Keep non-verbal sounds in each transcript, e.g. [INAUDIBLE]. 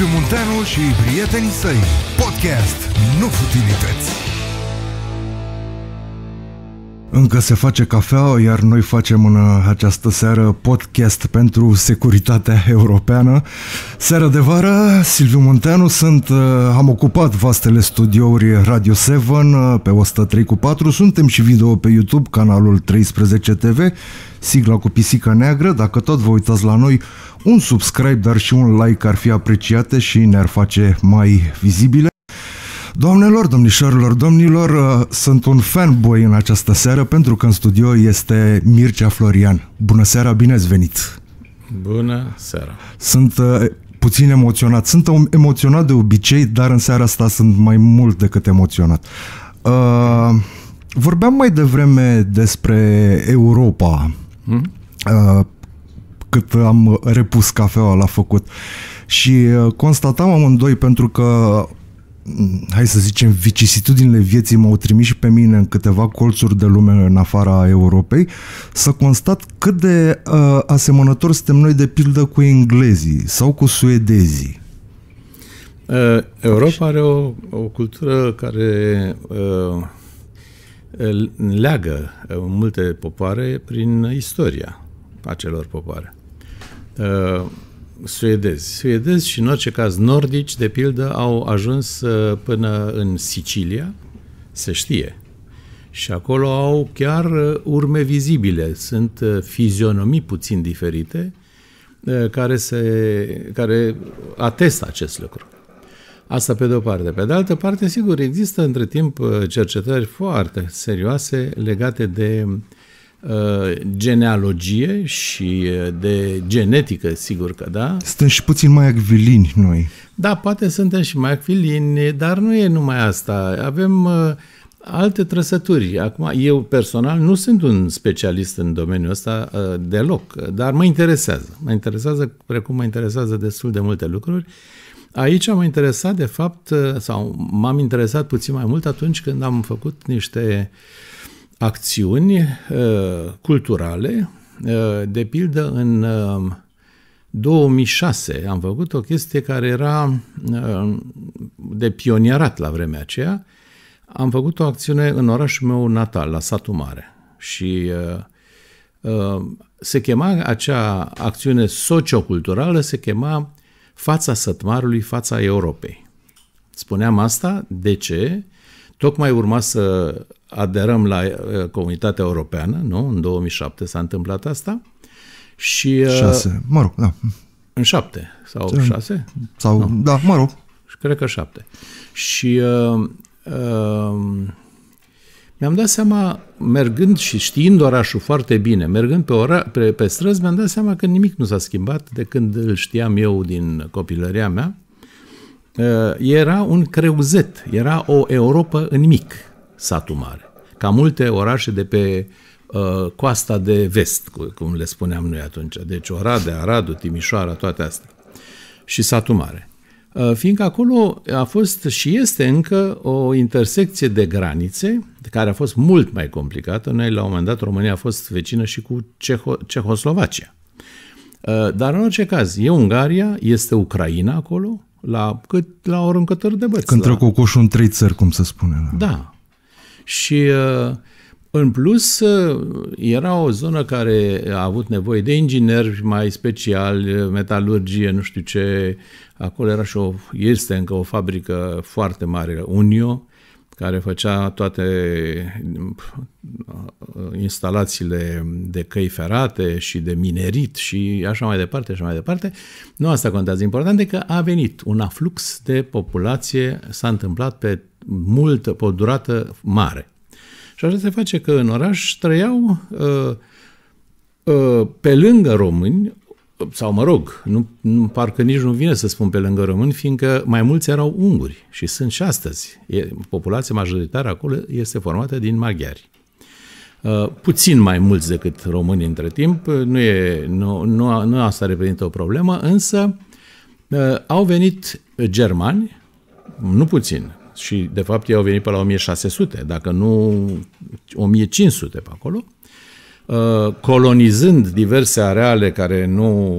Liviu Munteanu și prietenii săi. Podcast Nu Futilități. Încă se face cafea, iar noi facem în această seară podcast pentru securitatea [LAUGHS] europeană. Seara de vară, Silviu Munteanu, sunt, uh, am ocupat vastele studiouri Radio 7 uh, pe 103 cu 4, suntem și video pe YouTube, canalul 13 TV, sigla cu pisica neagră, dacă tot vă uitați la noi, un subscribe, dar și un like ar fi apreciate și ne-ar face mai vizibile. Doamnelor, domnișorilor, domnilor, uh, sunt un fanboy în această seară pentru că în studio este Mircea Florian. Bună seara, bine ați venit! Bună seara! Sunt uh, puțin emoționat. Sunt emoționat de obicei, dar în seara asta sunt mai mult decât emoționat. Uh, vorbeam mai devreme despre Europa, hmm? cât am repus cafeaua la făcut. Și constatam amândoi, pentru că Mm, hai să zicem, vicisitudinile vieții m-au trimis și pe mine în câteva colțuri de lume în afara Europei, să constat cât de uh, asemănători suntem noi de pildă cu englezii sau cu suedezii. Uh, Europa are o, o cultură care uh, leagă uh, multe popoare prin istoria acelor popoare. Uh, suedezi. Suedezi și, în orice caz, nordici, de pildă, au ajuns uh, până în Sicilia, se știe. Și acolo au chiar uh, urme vizibile, sunt uh, fizionomii puțin diferite care, se, care atestă acest lucru. Asta pe de-o parte. Pe de altă parte, sigur, există între timp cercetări foarte serioase legate de uh, Uh, genealogie și uh, de genetică, sigur că da. Suntem și puțin mai acvilini noi. Da, poate suntem și mai acvilini, dar nu e numai asta. Avem uh, alte trăsături. Acum, eu personal nu sunt un specialist în domeniul ăsta deloc, dar mă interesează. Mă interesează precum mă interesează destul de multe lucruri. Aici am interesat, de fapt, sau m-am interesat puțin mai mult atunci când am făcut niște uh, acțiuni uh, culturale. Uh, de pildă, în 2006 uh, am făcut o chestie care era de pionierat la vremea aceea. Am făcut o acțiune în orașul meu natal, la satul mare. Și se chema acea acțiune socioculturală, se chema fața sătmarului, fața Europei. Spuneam asta de ce? Tocmai urma să aderăm la eh, Comunitatea Europeană, nu? În 2007 s-a întâmplat asta. Și, eh, șase, mă rog, da. În șapte sau în, șase? Sau, nu. da, mă rog. Cred că șapte. Și uh, uh, mi-am dat seama, mergând și știind orașul foarte bine, mergând pe, ora, pe, pe străzi, mi-am dat seama că nimic nu s-a schimbat de când îl știam eu din copilăria mea. Uh, era un creuzet, era o Europa în mic satul mare. Ca multe orașe de pe uh, coasta de vest, cum le spuneam noi atunci. Deci Oradea, Aradu, Timișoara, toate astea. Și satul mare. Uh, fiindcă acolo a fost și este încă o intersecție de granițe care a fost mult mai complicată. Noi, la un moment dat, România a fost vecină și cu Ceho- Cehoslovacia. Uh, dar, în orice caz, e Ungaria, este Ucraina acolo, la, cât, la o râncătări de băți. Când la... trec cu coșul în trei țări, cum se spune. Da, da și uh, în plus, uh, era o zonă care a avut nevoie de ingineri mai special, uh, metalurgie, nu știu ce. Acolo era și o, este încă o fabrică foarte mare, Unio, care făcea toate instalațiile de căi ferate și de minerit și așa mai departe așa mai departe. Nu asta contează. Important e că a venit un aflux de populație, s-a întâmplat pe multă, pe o durată mare. Și așa se face că în oraș trăiau uh, uh, pe lângă români, sau mă rog, nu, nu, parcă nici nu vine să spun pe lângă români, fiindcă mai mulți erau unguri și sunt și astăzi. E, populația majoritară acolo este formată din maghiari. Uh, puțin mai mulți decât români între timp, nu, e, nu, nu, nu asta reprezintă o problemă, însă uh, au venit germani, nu puțin, și de fapt ei au venit pe la 1600, dacă nu 1500 pe acolo, uh, colonizând diverse areale care nu,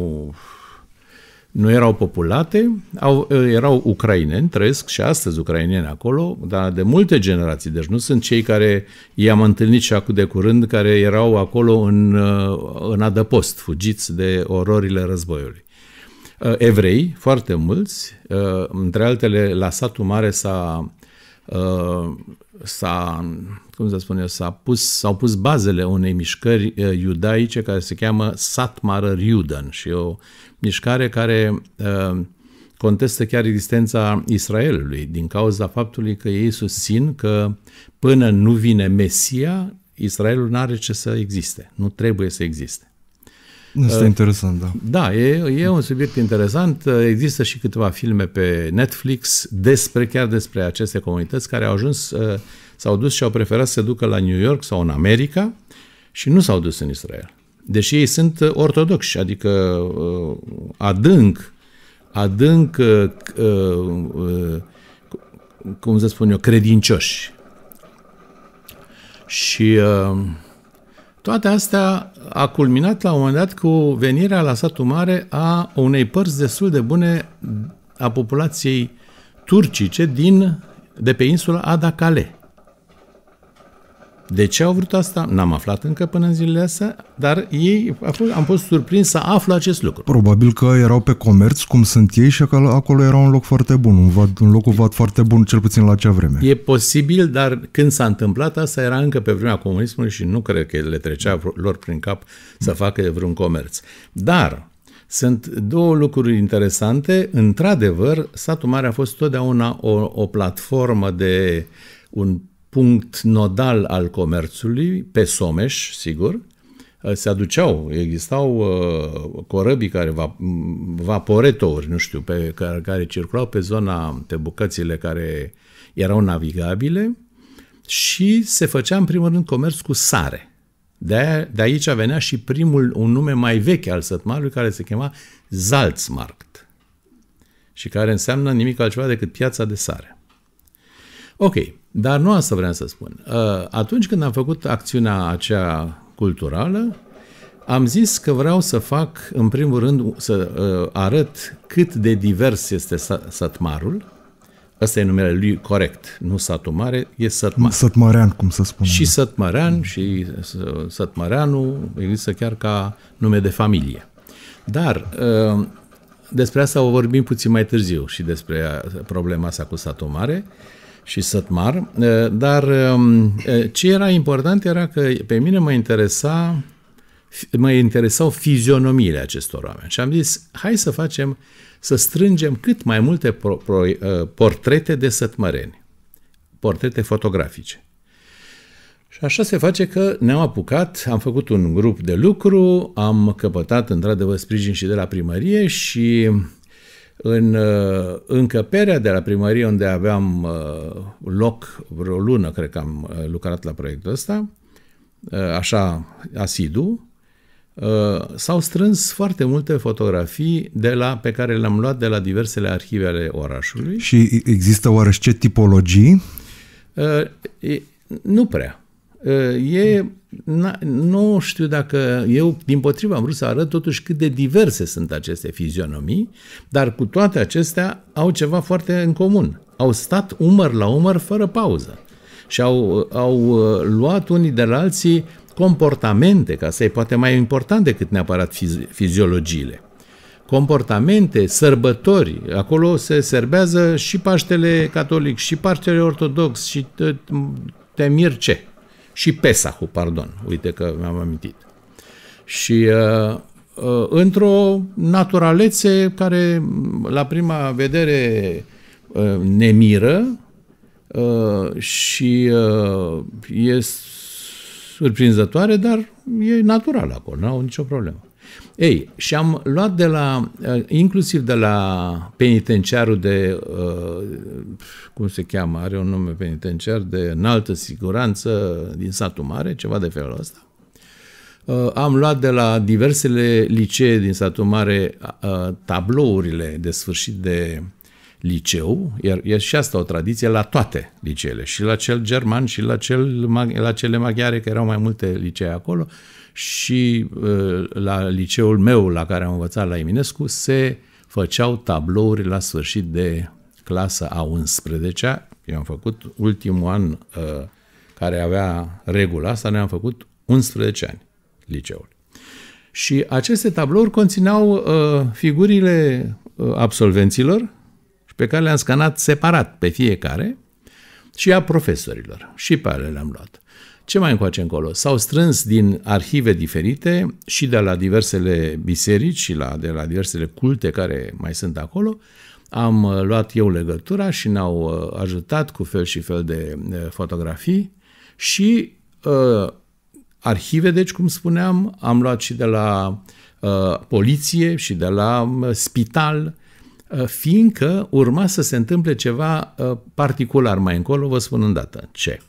nu erau populate, au, uh, erau ucraineni, trăiesc și astăzi ucraineni acolo, dar de multe generații, deci nu sunt cei care i-am întâlnit și acum de curând, care erau acolo în, uh, în adăpost, fugiți de ororile războiului. Uh, evrei, foarte mulți. Uh, între altele, la satul mare s-a, uh, s-a cum să spun eu, s-a pus, s-au pus bazele unei mișcări iudaice care se cheamă Satmară Riudan și o mișcare care contestă chiar existența Israelului din cauza faptului că ei susțin că până nu vine Mesia, Israelul nu are ce să existe, nu trebuie să existe. Este uh, ă, interesant, da. Da, e, e un subiect interesant. Există și câteva filme pe Netflix despre, chiar despre aceste comunități care au ajuns, uh, s-au dus și au preferat să se ducă la New York sau în America și nu s-au dus în Israel. Deși ei sunt ortodoxi, adică uh, adânc, adânc, uh, uh, cum să spun eu, credincioși. Și uh, toate astea a culminat la un moment dat cu venirea la satul mare a unei părți destul de bune a populației turcice din, de pe insula Adakale. De ce au vrut asta? N-am aflat încă până în zilele astea, dar ei am fost surprins să aflu acest lucru. Probabil că erau pe comerț cum sunt ei și că acolo era un loc foarte bun, un, vad, un loc cu vad foarte bun, cel puțin la acea vreme. E posibil, dar când s-a întâmplat asta era încă pe vremea comunismului și nu cred că le trecea lor prin cap să facă vreun comerț. Dar sunt două lucruri interesante. Într-adevăr, satul mare a fost totdeauna o, o platformă de un punct nodal al comerțului, pe Someș, sigur, ă, se aduceau, existau ă, corăbii care, va, vaporetouri, nu știu, pe, care, care circulau pe zona, pe bucățile care erau navigabile și se făcea în primul rând comerț cu sare. De, de aici venea și primul, un nume mai vechi al sătmarului care se chema Salzmarkt și care înseamnă nimic altceva decât piața de sare. Ok, dar nu asta vreau să spun. Uh, atunci când am făcut acțiunea aceea culturală, am zis că vreau să fac, în primul rând, să uh, arăt cât de divers este satmarul. Asta e numele lui corect, nu satul mare, e sătmar. Sătmărean, cum să spun? Și sătmărean și sătmăreanu există chiar ca nume de familie. Dar uh, despre asta o vorbim puțin mai târziu și despre problema asta cu satul mare. Uh, și Sătmar, dar um, ce era important era că pe mine mă interesa mă interesau fizionomiile acestor oameni și am zis, hai să facem, să strângem cât mai multe pro, pro, portrete de sătmăreni, portrete fotografice. Și așa se face că ne-am apucat, am făcut un grup de lucru, am căpătat într-adevăr sprijin și de la primărie și în uh, încăperea de la primărie, unde aveam uh, loc vreo lună, cred că am uh, lucrat la proiectul ăsta, așa asidu, s-au strâns foarte multe fotografii de la, pe care le-am luat de la diversele arhive ale orașului. Și există oareși ce tipologii? Nu prea. Ă, e, na, nu știu dacă eu, din potriva, am vrut să arăt totuși cât de diverse sunt aceste fizionomii, dar cu toate acestea au ceva foarte în comun. Au stat umăr la umăr fără pauză și au, au ă, luat unii de la alții comportamente, ca să e poate mai important decât neapărat fizi- fiziologiile. Comportamente, sărbători, acolo se serbează și Paștele Catolic, și Paștele Ortodox, și temir ce și Pesahul, pardon, uite că mi-am amintit. Și uh, uh, într-o naturalețe care mm, la prima vedere uh, ne miră uh, și uh, e surprinzătoare, dar e natural acolo, nu, au nicio problemă. Ei, și am luat de la, eh, inclusiv de la penitenciarul de, eh, cum se cheamă, are un nume penitenciar, de înaltă siguranță din satul mare, ceva de felul ăsta. Eh, am luat de la diversele licee din satul mare tablourile de sfârșit de liceu, iar e și asta o tradiție la toate liceele, și la cel german, și la, cel, la cele maghiare, că erau mai multe licee acolo, și uh, la liceul meu la care am învățat la Eminescu se făceau tablouri la sfârșit de clasă a 11-a. Eu am făcut ultimul an uh, care avea regula asta, ne-am făcut 11 ani liceul. Și aceste tablouri conțineau uh, figurile uh, absolvenților și pe care le-am scanat separat pe fiecare și a profesorilor. Și pe ale le-am luat. Ce mai încoace încolo? S-au strâns din arhive diferite și de la diversele biserici și la, de la diversele culte care mai sunt acolo, am uh, luat eu legătura și ne-au uh, ajutat cu fel și fel de uh, fotografii și uh, arhive, deci, cum spuneam, am luat și de la uh, poliție și de la uh, spital, uh, fiindcă urma să se întâmple ceva uh, particular mai încolo, vă spun îndată ce.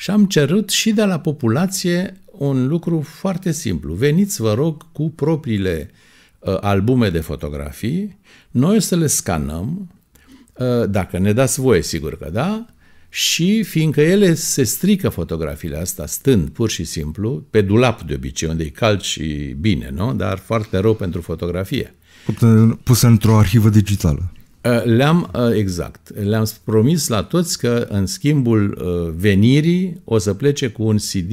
Și am cerut și de la populație un lucru foarte simplu. Veniți, vă rog, cu propriile uh, albume de fotografii, noi o să le scanăm, uh, dacă ne dați voie, sigur că da, și fiindcă ele se strică fotografiile astea stând pur și simplu, pe dulap de obicei, unde e cald și bine, nu? dar foarte rău pentru fotografie. Puse într-o arhivă digitală. Uh, le-am, uh, exact, le-am promis la toți că în schimbul uh, venirii o să plece cu un CD,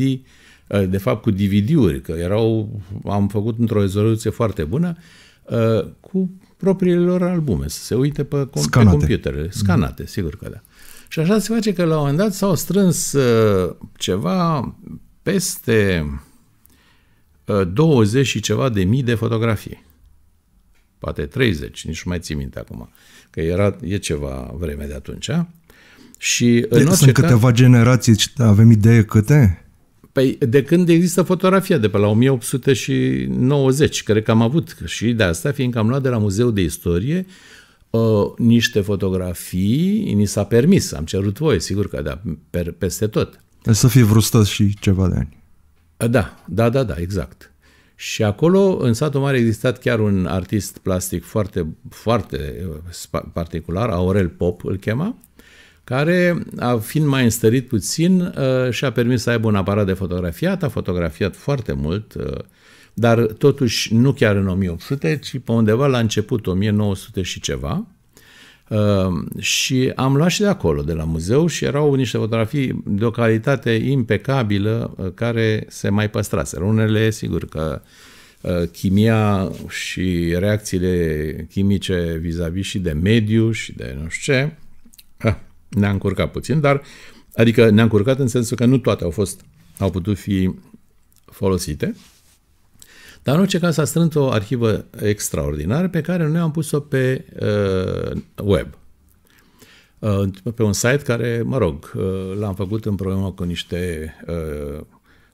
de fapt cu DVD-uri, că erau, am făcut într-o rezoluție foarte bună, cu propriile lor albume, să se uite pe, com- scanate. pe computere, scanate, mm. sigur că da. Și așa se face că la un moment dat s-au strâns ceva peste 20 și ceva de mii de fotografii. Poate 30, nici nu mai țin minte acum. Uh, că era, e ceva vreme de atunci. Și în de, păi, sunt câteva caz, generații, avem idee câte? Păi de când există fotografia, de pe la 1890, cred că am avut și de asta, fiindcă am luat de la Muzeul de Istorie uh, niște fotografii, ni s-a permis, am cerut voie, sigur că da, per, peste tot. Să fie vreo și ceva de ani. Da, da, da, da, exact. Și acolo, în satul mare, a existat chiar un artist plastic foarte, foarte eh, particular, Aurel Pop îl chema, care, a, fiind mai înstărit puțin, eh, și-a permis să aibă un aparat de fotografiat, a fotografiat foarte mult, eh, dar totuși nu chiar în 1800, ci pe undeva la început, 1900 și ceva, Ehm, și am luat și de acolo, de la muzeu, și erau niște fotografii de o calitate impecabilă eh, care se mai păstraseră. Unele, sigur că eh, chimia și reacțiile chimice vis-a-vis și de mediu și de nu știu ce, eh, ne-a încurcat puțin, dar adică ne-a încurcat în sensul că nu toate au fost, au putut fi folosite, dar în orice caz a strânt o arhivă extraordinară pe care noi am pus-o pe uh, web. Uh, pe un site care, mă rog, uh, l-am făcut împreună cu niște uh,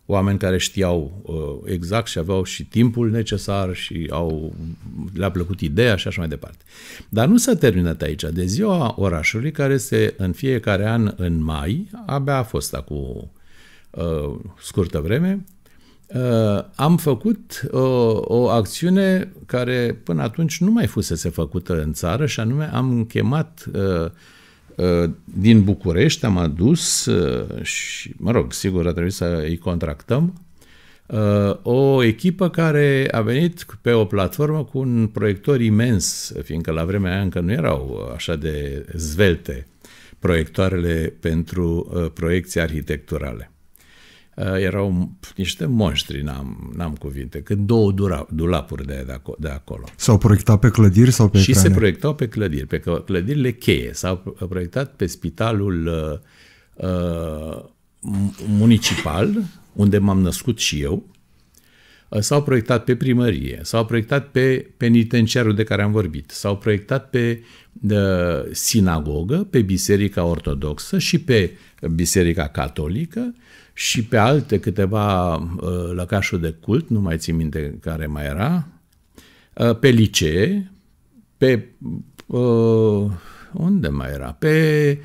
oameni care știau uh, exact și aveau și timpul necesar și au, le-a plăcut ideea și așa mai departe. Dar nu s-a terminat aici. De ziua orașului, care se în fiecare an în mai, abia a fost acum uh, scurtă vreme, Uh, am făcut o, uh, o acțiune care până atunci nu mai fusese făcută în țară și anume am chemat uh, uh, din București, am adus uh, și, mă rog, sigur a trebuit să îi contractăm, uh, o echipă care a venit pe o platformă cu un proiector imens, fiindcă la vremea aia încă nu erau așa de zvelte proiectoarele pentru proiecții arhitecturale. Uh, erau niște monștri, n-am, n-am cuvinte, cât două dura, dulapuri de, de, acolo, S-au proiectat pe clădiri sau pe Și ecrane? se proiectau pe clădiri, pe clădirile cheie. S-au proiectat pe spitalul uh, uh municipal, unde m-am născut și eu, uh, s-au proiectat pe primărie, s-au proiectat pe penitenciarul de care am vorbit, s-au proiectat pe de, sinagogă, pe biserica ortodoxă și pe biserica catolică și pe alte câteva uh, lăcașuri de cult, nu mai țin minte care mai era, uh, pe licee, pe uh, unde mai era? Pe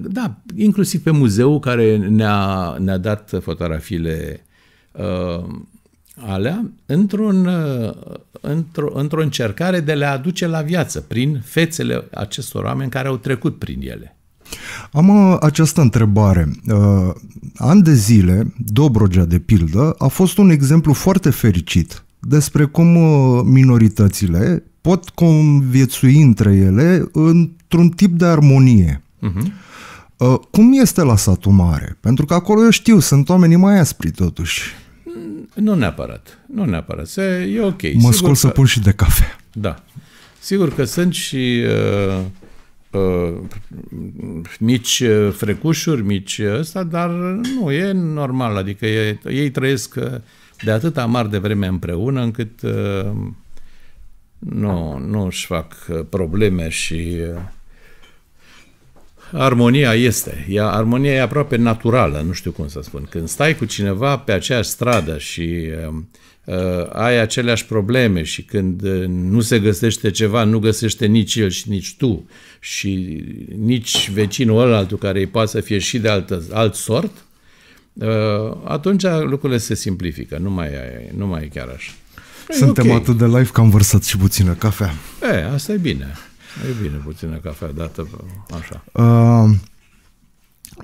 da, inclusiv pe muzeu care ne-a, ne-a dat fotografiile alea într-un, într-o, într-o încercare de a le aduce la viață prin fețele acestor oameni care au trecut prin ele. Am uh, această întrebare. Uh, an de zile, Dobrogea, de pildă, a fost un exemplu foarte fericit despre cum uh, minoritățile pot conviețui între ele într-un tip de armonie. Uh-huh. cum este la satul mare? Pentru că acolo eu știu, sunt oamenii mai aspri totuși. Mm, nu neapărat. Nu neapărat. Se, e ok. Mă scol că... să pun și de cafea. Da. Sigur că sunt și uh, uh, mici uh, frecușuri, mici uh, ăsta, dar nu, e normal, adică e, ei trăiesc uh, de atât amar de vreme împreună încât uh, nu, nu își fac probleme și uh, armonia este. Ea, armonia e aproape naturală, nu știu cum să spun. Când stai cu cineva pe aceeași stradă și uh, Uh, ai aceleași probleme și când uh, nu se găsește ceva, nu găsește nici el și nici tu și nici vecinul altul care îi poate să fie și de altă, alt sort, uh, atunci lucrurile se simplifică, nu mai, ai, nu mai e chiar așa. Păi, Suntem okay. atât de live că am vărsat și puțină cafea. E, asta e bine. E bine puțină cafea dată așa. Uh,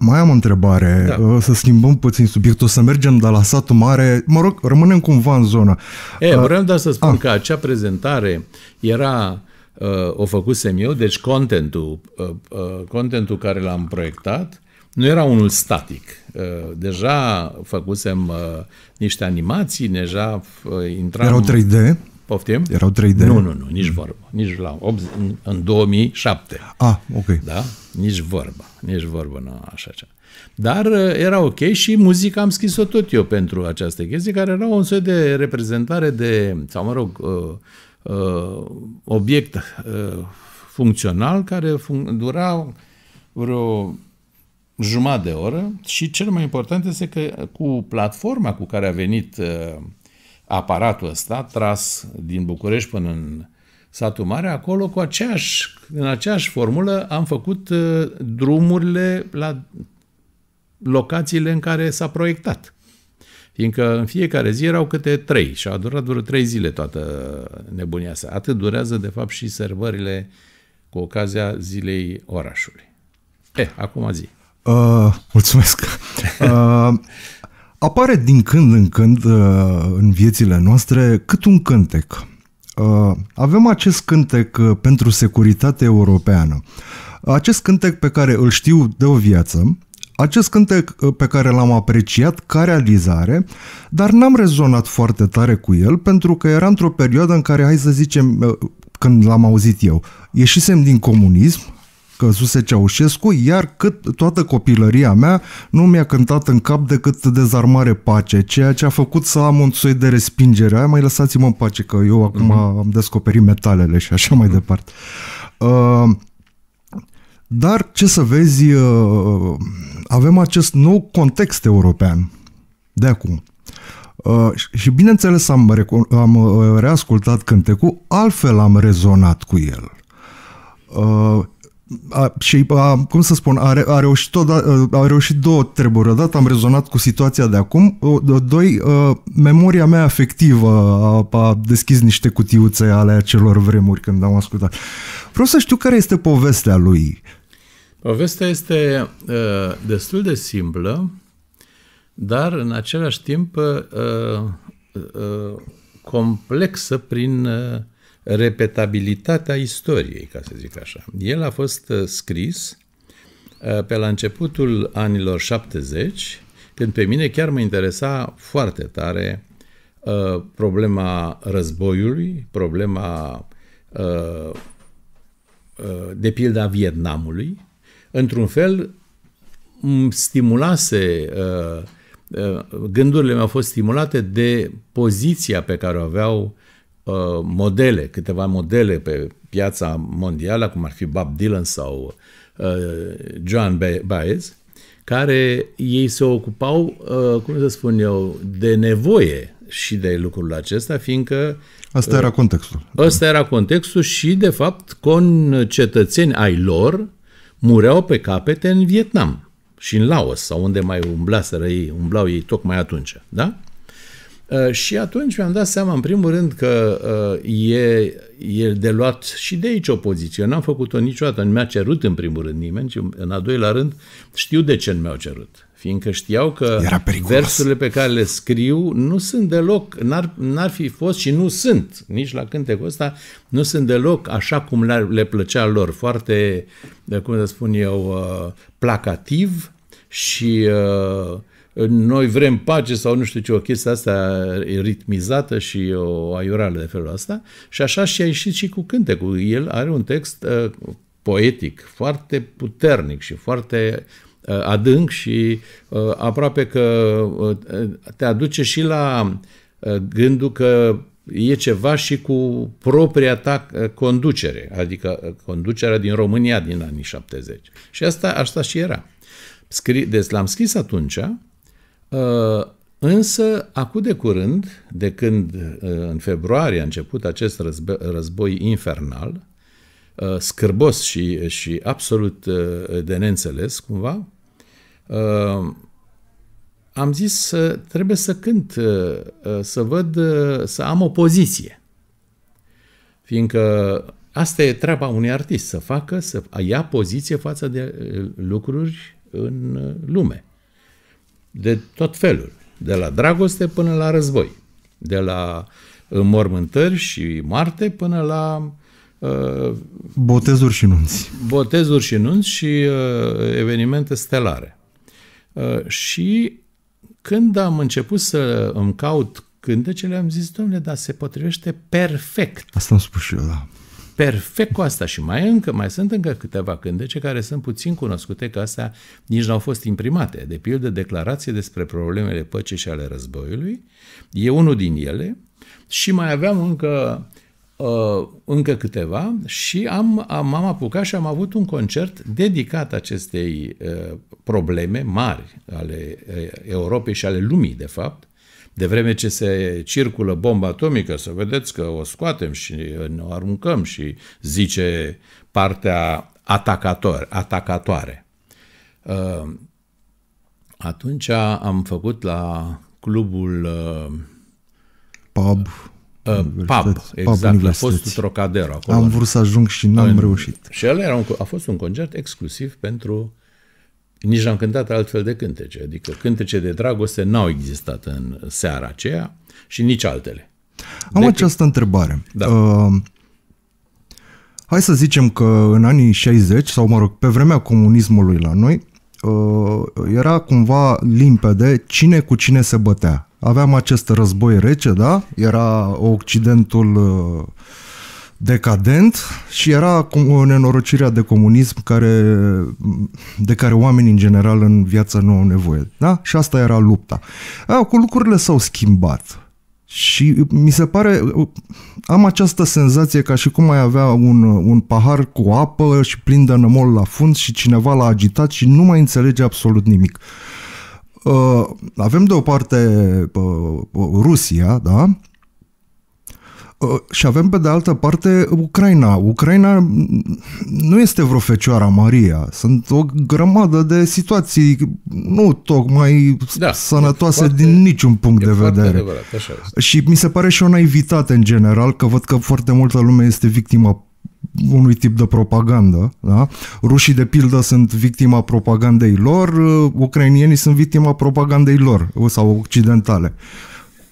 mai am o întrebare, da. să schimbăm puțin subiectul, să mergem de la satul mare, mă rog, rămânem cumva în zona. E, vreau doar să spun A. Ah. că acea prezentare era, uh, o făcusem eu, deci contentul, uh, uh, contentul care l-am proiectat nu era unul static. Deja făcusem niște animații, deja intram... Erau 3D? Poftim? Erau 3D? Nu, nu, nu, nici mm. Nici la 8, în 2007. Ah, ok. Da? Nici vorba nici vorbă, nu, așa ceva. Dar uh, era ok și muzica am scris-o tot eu pentru această chestie, care era un soi de reprezentare de, sau mă rog, uh, uh, obiect uh, funcțional care func- dura vreo jumătate de oră și cel mai important este că cu platforma cu care a venit uh, aparatul ăsta, tras din București până în satul mare, acolo cu aceeași, în aceeași formulă am făcut uh, drumurile la locațiile în care s-a proiectat. Fiindcă în fiecare zi erau câte trei și a durat vreo trei zile toată nebunia asta. Atât durează, de fapt, și servările cu ocazia zilei orașului. E, eh, acum zi. Uh, mulțumesc. [LAUGHS] Uh, apare din când în când uh, în viețile noastre cât un cântec Uh, avem acest cântec uh, pentru securitate europeană. Acest cântec pe care îl știu de o viață, acest cântec uh, pe care l-am apreciat ca realizare, dar n-am rezonat foarte tare cu el pentru că era într-o perioadă în care, hai să zicem, când l-am auzit eu, ieșisem din comunism, căzuse Ceaușescu, iar cât toată copilăria mea nu mi-a cântat în cap decât dezarmare pace, ceea ce a făcut să am un soi de respingere. Aia mai lăsați-mă în pace, că eu acum mm-hmm. am descoperit metalele și așa mm-hmm. mai mhm. departe. Uh, dar ce să vezi, uh, avem acest nou context european de acum. Uh, și bineînțeles am, recu- am uh, reascultat cântecul, altfel am rezonat cu el. Uh, a, și a, cum să spun, a, re, a, reușit o, da, a reușit două treburi. Odată am rezonat cu situația de acum, doi, a, memoria mea afectivă a, a deschis niște cutiuțe ale acelor vremuri când am ascultat. Vreau să știu care este povestea lui. Povestea este uh, destul de simplă, dar în același timp uh, uh, complexă prin uh, repetabilitatea istoriei, ca să zic așa. El a fost uh, scris uh, pe la începutul anilor 70, când pe mine chiar mă interesa foarte tare uh, problema războiului, problema de pildă a Vietnamului. Într-un fel, stimulase, gândurile mi-au fost stimulate de poziția pe care o aveau Uh, modele, câteva modele pe piața mondială, cum ar fi Bob Dylan sau uh, John Baez, care ei se ocupau, uh, cum să spun eu, de nevoie și de lucrul acesta, fiindcă... Asta era contextul. Asta era contextul și, de fapt, cetățeni ai lor mureau pe capete în Vietnam și în Laos sau unde mai umblaseră ei, umblau ei tocmai atunci, da? Uh, și atunci mi-am dat seama, în primul rând, că uh, e, e de luat și de aici o poziție. Eu n-am făcut-o niciodată, nu mi-a cerut în primul rând nimeni, ci în a doilea rând știu de ce nu mi-au cerut. Fiindcă știau că versurile pe care le scriu nu sunt deloc, n-ar, n-ar fi fost și nu sunt, nici la cântecul ăsta, nu sunt deloc așa cum le, le plăcea lor, foarte, de cum să spun eu, uh, placativ și uh, noi vrem pace sau nu știu ce, o chestie asta ritmizată și o aiurală de felul ăsta. Și așa și a ieșit și cu cântecul. El are un text uh, poetic, foarte puternic și foarte uh, adânc și uh, aproape că uh, te aduce și la uh, gândul că e ceva și cu propria ta uh, conducere, adică conducerea din România din anii 70. Și asta, asta și era. Scri, deci l-am scris atunci, Uh, însă, acum de curând, de când uh, în februarie a început acest război, război infernal, uh, scârbos și, și absolut de neînțeles, cumva, am zis să trebuie să cânt, să văd, să am o poziție. Fiindcă asta e treaba unui artist, să facă, să ia poziție față de lucruri în lume de tot felul, de la dragoste până la război, de la uh, mormântări și moarte până la uh, botezuri și nunți. Botezuri și nunți și uh, evenimente stelare. Uh, și când am început să îmi caut cântecele, am zis, domnule, dar se potrivește perfect. Asta am spus și eu, da perfect cu asta și mai încă, mai sunt încă câteva cântece care sunt puțin cunoscute, că astea nici n-au fost imprimate. De pildă, declarație despre problemele păcii și ale războiului, e unul din ele și mai aveam încă uh, încă câteva și am, am, am apucat și am avut un concert dedicat acestei uh, probleme mari ale uh, Europei și ale lumii, de fapt, de vreme ce se circulă bomba atomică, să vedeți că o scoatem și ne o aruncăm și zice partea atacator, atacatoare. Uh, atunci am făcut la clubul uh, pub uh, pub, exact, A la fostul Trocadero. Acolo. Am vrut să ajung și n-am în, reușit. Și el era un, a fost un concert exclusiv pentru nici n-am cântat altfel de cântece. Adică cântece de dragoste n-au existat în seara aceea și nici altele. Am de deci- această întrebare. Da. Uh, hai să zicem că în anii 60, sau mă rog, pe vremea comunismului la noi, uh, era cumva limpede cine cu cine se bătea. Aveam acest război rece, da? Era Occidentul... Uh, decadent și era o nenorocire de comunism care, de care oamenii în general în viață nu au nevoie. Da? Și asta era lupta. Cu lucrurile s-au schimbat. Și mi se pare, am această senzație ca și cum ai avea un, un pahar cu apă și plin de nămol la fund și cineva l-a agitat și nu mai înțelege absolut nimic. Uh, avem de o parte uh, uh, Rusia, da? Ă, și avem pe de altă parte Ucraina. Ucraina nu este vreo fecioara Maria. Sunt o grămadă de situații nu tocmai da, sănătoase foarte, din niciun punct de vedere. Și mi se pare și o naivitate în general, că văd că foarte multă lume este victima unui tip de propagandă. Da? Rușii, de pildă, sunt victima propagandei lor, ă, ucrainienii sunt victima propagandei lor sau occidentale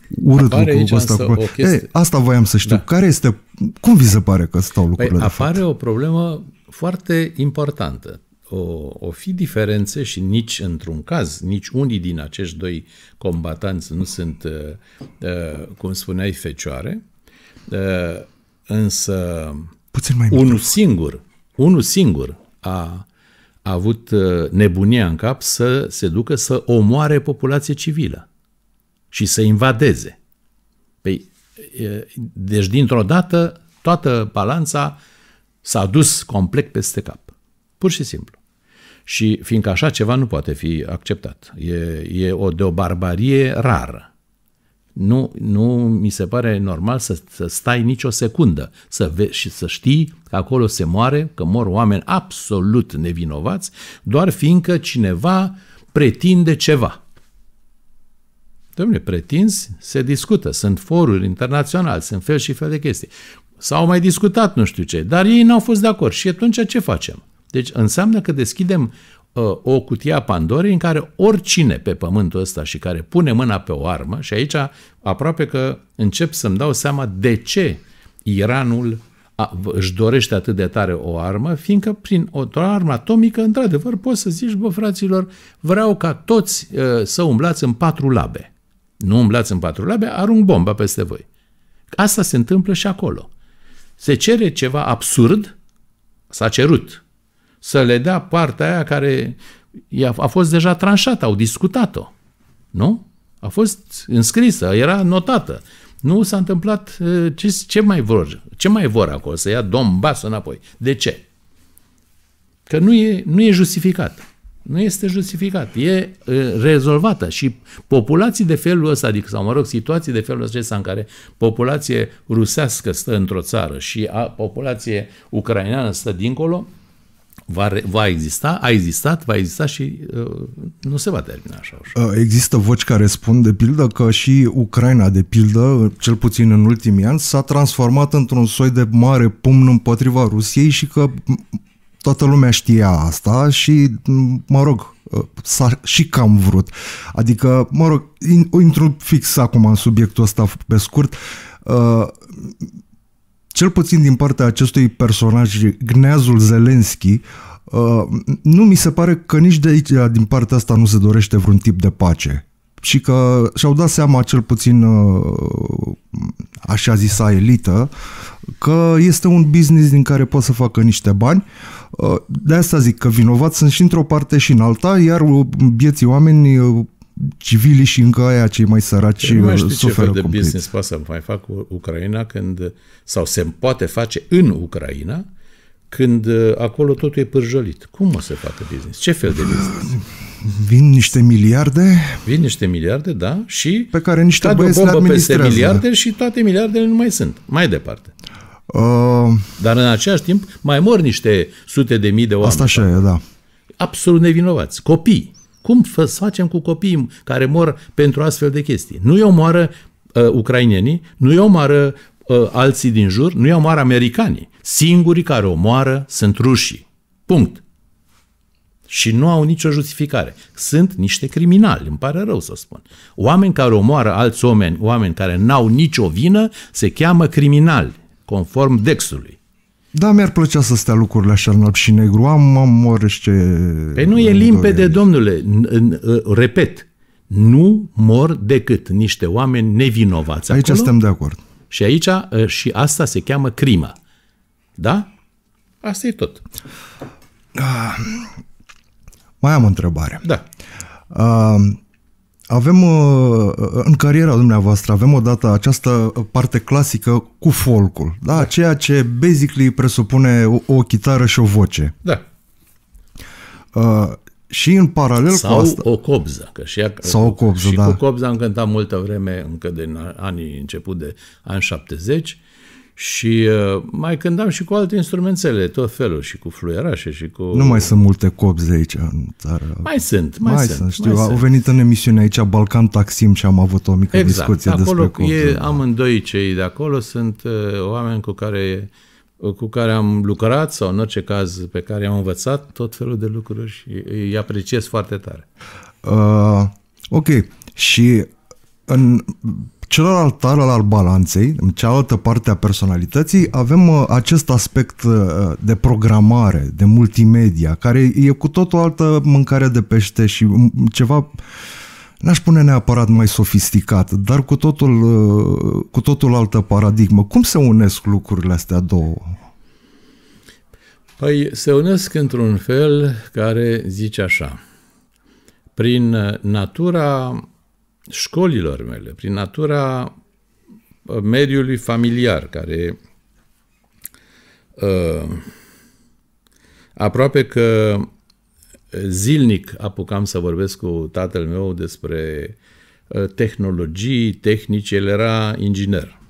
urât apare lucrul ăsta. Cu... Chestie... Ei, asta voiam să știu. Da. Care este, cum vi se pare că stau păi lucrurile păi, apare de fapt? o problemă foarte importantă. O, o fi diferențe și nici într-un caz, nici unii din acești doi combatanți nu sunt, uh, uh, cum spuneai, fecioare, uh, însă Puțin mai unul singur, unul singur a, a avut nebunia în cap să se ducă să omoare populație civilă și să invadeze. Păi, deci, dintr-o dată, toată balanța s-a dus complet peste cap. Pur și simplu. Și fiindcă așa ceva nu poate fi acceptat. E, e o, de o barbarie rară. Nu, nu mi se pare normal să, să stai nicio secundă să vezi și să știi că acolo se moare, că mor oameni absolut nevinovați, doar fiindcă cineva pretinde ceva. Domnule, pretinzi, se discută, sunt foruri internaționale, sunt fel și fel de chestii. S-au mai discutat nu știu ce, dar ei n-au fost de acord. Și atunci ce facem? Deci înseamnă că deschidem uh, o cutie a Pandorei în care oricine pe pământul ăsta și care pune mâna pe o armă, și aici aproape că încep să-mi dau seama de ce Iranul a, își dorește atât de tare o armă, fiindcă prin o, o armă atomică, într-adevăr, poți să zici, bă, fraților, vreau ca toți uh, să umblați în patru labe nu umblați în patru labe, arunc bomba peste voi. Asta se întâmplă și acolo. Se cere ceva absurd, s-a cerut, să le dea partea aia care a fost deja tranșată, au discutat-o. Nu? A fost înscrisă, era notată. Nu s-a întâmplat eh, ce, ce mai vor. Ce mai vor acolo? Să ia Donbass înapoi. De ce? Că nu e, nu e justificat nu este justificat. E rezolvată și populații de felul ăsta, adică, sau mă rog, situații de felul acesta în care populație rusească stă într-o țară și a, populație ucraineană stă dincolo, va, va exista, a existat, va exista și uh, nu se va termina așa ușor. Uh, există voci care spun, de pildă, că și Ucraina, de pildă, cel puțin în ultimii ani, s-a transformat într-un soi de mare pumn împotriva Rusiei și că toată lumea știa asta și, mă rog, ă, s-a și cam vrut. Adică, mă rog, intru fix acum în subiectul ăsta pe scurt. Ă, cel puțin din partea acestui personaj, Gneazul Zelenski, ă, nu mi se pare că nici de aici, din partea asta, nu se dorește vreun tip de pace. Și că și-au dat seama, cel puțin așa zisa elită, că este un business din care pot să facă niște bani uh, de asta zic că vinovați sunt și într-o parte și în alta, iar vieții uh, oameni uh, civili și încă aia cei mai săraci nu mai uh, știu suferă ce fel de business poate să mai fac Ucraina când, sau se poate face în Ucraina când acolo totul e pârjolit. Cum o să facă business? Ce fel de business? Vin niște miliarde. Vin niște miliarde, da, și pe care niște băieți le administrează. peste miliarde și toate miliardele nu mai sunt. Mai departe. Uh, Dar în același timp mai mor niște sute de mii de oameni. Asta așa e, da. Absolut nevinovați. Copii. Cum facem cu copiii care mor pentru astfel de chestii? Nu-i omoară uh, ucrainenii, nu-i omoară uh, alții din jur, nu-i omoară americanii. Singurii care omoară sunt rușii. Punct. Și nu au nicio justificare. Sunt niște criminali, îmi pare rău să spun. Oameni care omoară alți oameni, oameni care n-au nicio vină, se cheamă criminali conform dexului. Da, mi-ar plăcea să stea lucrurile așa în alb și negru. Am, am orește... Pe păi nu e limpede, domnule. Ă, repet, nu mor decât niște oameni nevinovați Aici acolo. suntem de acord. Și aici, ă, și asta se cheamă crimă. Da? Asta e tot. Uh, mai am o întrebare. Da. Uh, avem uh, în cariera dumneavoastră, avem odată această parte clasică cu folcul, da? da. ceea ce basically presupune o, o chitară și o voce. Da. Uh, și în paralel Sau cu asta... o cobză, că și, ea, Sau o cobză, și da. cu cobză am cântat multă vreme, încă din anii început de ani 70 și uh, mai cântam și cu alte instrumentele, tot felul, și cu fluierașe și cu... Nu mai sunt multe copzi aici în țară. Mai sunt, mai, mai sunt, sunt. Știu, mai au sunt. venit în emisiune aici Balcan Taxim și am avut o mică exact, discuție acolo despre copzi. Exact. acolo Amândoi cei de acolo sunt uh, oameni cu care, cu care am lucrat sau în orice caz pe care am învățat tot felul de lucruri și îi apreciez foarte tare. Uh, ok, și în celălalt al al balanței, în cealaltă parte a personalității, avem uh, acest aspect uh, de programare, de multimedia, care e cu tot o altă mâncare de pește și ceva n-aș spune neapărat mai sofisticat, dar cu totul, uh, cu totul altă paradigmă. Cum se unesc lucrurile astea două? Păi se unesc într-un fel care zice așa. Prin natura școlilor mele, prin natura mediului familiar, care uh, aproape că zilnic apucam să vorbesc cu tatăl meu despre uh, tehnologii, tehnici, el era inginer.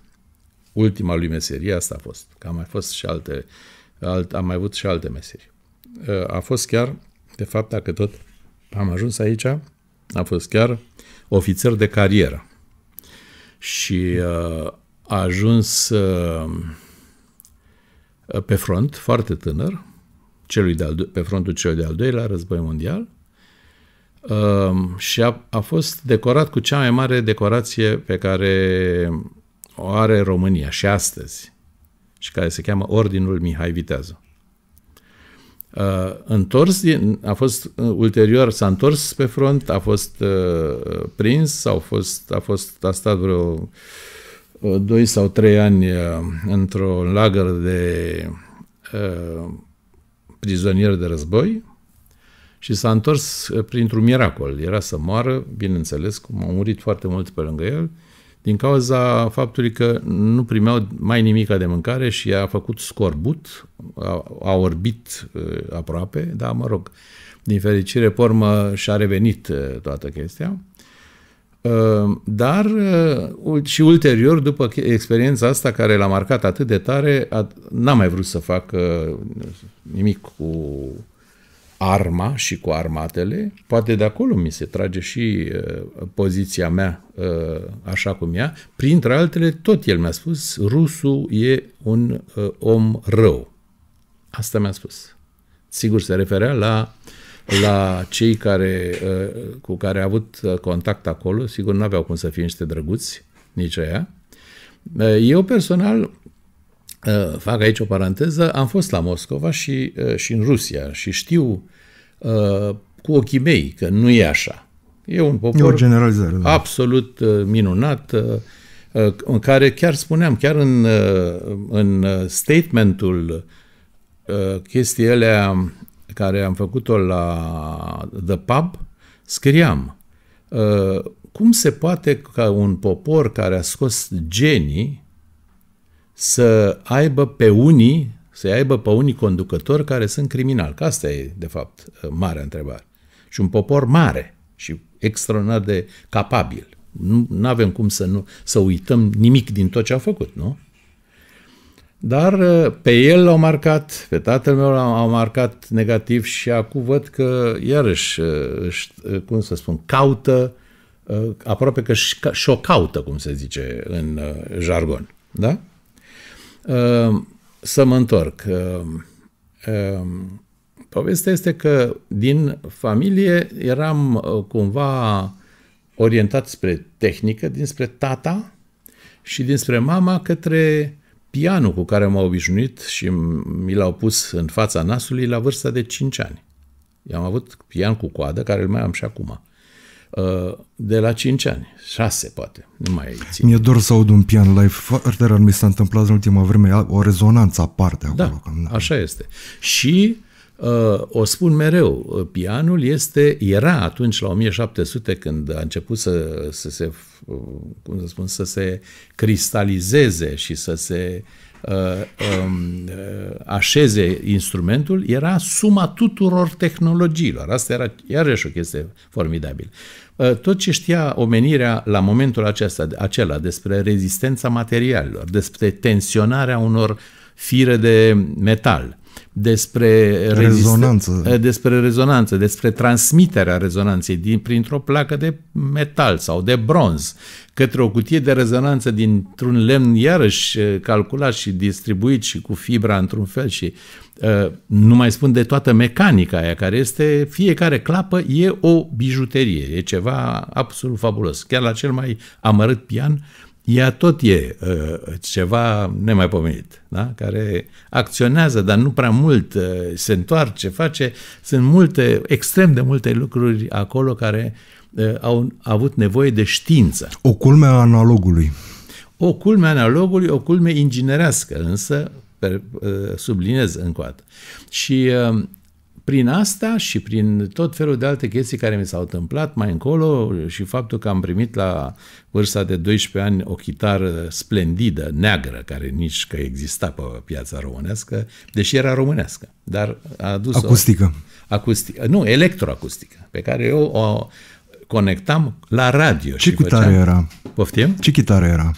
Ultima lui meserie asta a fost, că am mai fost și alte, alt, am mai avut și alte meserii. Uh, a fost chiar, de fapt, dacă tot am ajuns aici, a fost chiar ofițer de carieră. Și uh, a ajuns uh, pe front foarte tânăr, celui de al pe frontul celui de-al doilea război mondial, um, și a, a fost decorat cu cea mai mare decorație pe care o are România și astăzi, și care se cheamă Ordinul Mihai Viteazu uh, întors, a fost uh, ulterior, s-a întors pe front, a fost uh, prins, au fost, a fost a stat vreo uh, 2 sau 3 ani uh, într-un lagăr de uh, prizonieri de război și s-a întors uh, printr-un miracol. Era să moară, bineînțeles, cum au murit foarte mult pe lângă el, uh, din cauza faptului că nu primeau mai nimic de mâncare și a făcut scorbut, a, a orbit aproape, dar mă rog, din fericire, pormă și-a revenit toată chestia. Dar și ulterior, după experiența asta care l-a marcat atât de tare, n-a mai vrut să facă nimic cu arma și cu armatele, poate de acolo mi se trage și uh, poziția mea uh, așa cum ea. Printre altele, tot el mi-a spus, rusul e un uh, om rău. Asta mi-a spus. Sigur, se referea la la cei care, uh, cu care a avut uh, contact acolo, sigur, nu aveau cum să fie niște drăguți, nici aia. Uh, eu personal Eh, fac aici o paranteză, am fost la Moscova și, eh, și în Rusia și știu eh, cu ochii mei că nu e așa. E un popor e o da. absolut minunat, în care chiar spuneam, chiar în, în statementul chestii alea care am făcut-o la The Pub, scriam cum se poate ca un popor care a scos genii să aibă pe unii, să aibă pe unii conducători care sunt criminali. Că asta e, de fapt, uh, marea întrebare. Și un popor mare și extraordinar de capabil. Nu avem cum să, nu, să uităm nimic din tot ce a făcut, nu? Dar uh, pe el l-au marcat, pe tatăl meu l-au marcat negativ și acum văd că iarăși, uh, cum să spun, caută, aproape că și-o caută, cum se zice în jargon. Da? Ehm, să mă întorc. Ehm, ehm, povestea este că din familie eram ă, cumva orientat spre tehnică, dinspre tata și dinspre mama către pianul cu care m-au obișnuit și mi l-au pus în fața nasului la vârsta de 5 ani. Eu am avut pian cu coadă, care îl mai am și acum. Uh, de la 5 ani, 6 poate, nu mai țin. Mi-e dor să aud un pian live, foarte rar mi s-a întâmplat în ultima vreme o rezonanță aparte acolo. Da, când... Da. așa este. Și uh, o spun mereu, uh, pianul este, era atunci la 1700 când a început să, să se, cum să spun, să se cristalizeze și să se uh, Uh, um, uh, așeze instrumentul era suma tuturor tehnologiilor. Asta era iarăși o chestie formidabilă. Uh, tot ce știa omenirea la momentul acesta, acela despre rezistența materialelor, despre tensionarea unor fire de metal, despre rezonanță. Eh, despre rezonanță, despre transmiterea rezonanței din, printr-o placă de metal sau de bronz către o cutie de rezonanță dintr-un lemn iarăși eh, calculat și distribuit și cu fibra într-un fel și eh, nu mai spun de toată mecanica aia care este, fiecare clapă e o bijuterie, e ceva absolut fabulos. Chiar la cel mai amărât pian ea tot e uh, ceva nemaipomenit, da? care acționează, dar nu prea mult, uh, se întoarce, face. Sunt multe, extrem de multe lucruri acolo care uh, au avut nevoie de știință. O culme a analogului. O culme a analogului, o culme inginerească, însă, per, uh, subliniez încă o dată. Și uh, prin asta și prin tot felul de alte chestii care mi s-au întâmplat mai încolo și faptul că am primit la vârsta de 12 ani o chitară splendidă, neagră, care nici că exista pe piața românească, deși era românească, dar a adus Acustică. O, acustică, nu, electroacustică, pe care eu o conectam la radio. Ce chitară făceam, era? Poftim? Ce chitară era?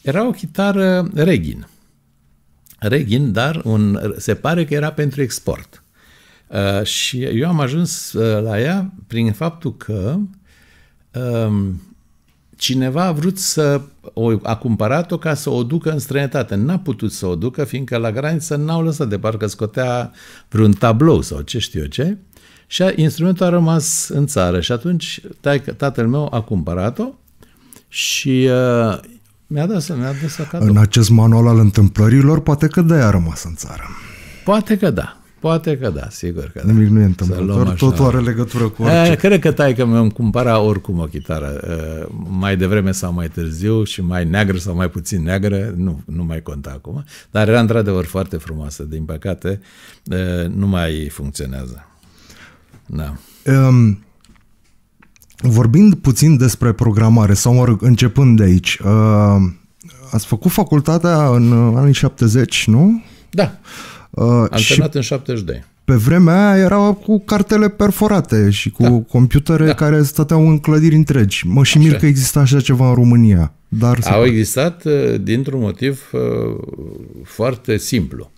Era o chitară Regin. Regin, dar un, se pare că era pentru export Uh, și eu am ajuns uh, la ea prin faptul că uh, cineva a vrut să o, a cumpărat-o ca să o ducă în străinătate. N-a putut să o ducă, fiindcă la graniță n-au lăsat de parcă scotea vreun tablou sau ce știu eu ce. Și a, instrumentul a rămas în țară și atunci taică, tatăl meu a cumpărat-o și uh, mi-a dat, să mi-a dat cadou. În acest manual al întâmplărilor, poate că de a rămas în țară. Poate că da. Poate că da, sigur că da. nu e întâmplător, Tot are legătură cu orice. E, eh, cred că tai că mi-am cumpărat oricum o chitară, eh, mai devreme sau mai târziu și mai neagră sau mai puțin neagră, nu, nu mai conta acum, dar era într-adevăr foarte frumoasă, din păcate eh, nu mai funcționează. Da. Um, vorbind puțin despre programare, sau mă rog, începând de aici, uh, ați făcut facultatea în anii 70, nu? Da. Uh, Uh, Antrenat în în 72. Pe vremea aia erau cu cartele perforate și cu da. computere da. care stăteau în clădiri întregi. Mă și mir că exista așa ceva în România. Dar Au existat uh, dintr-un motiv uh, foarte simplu.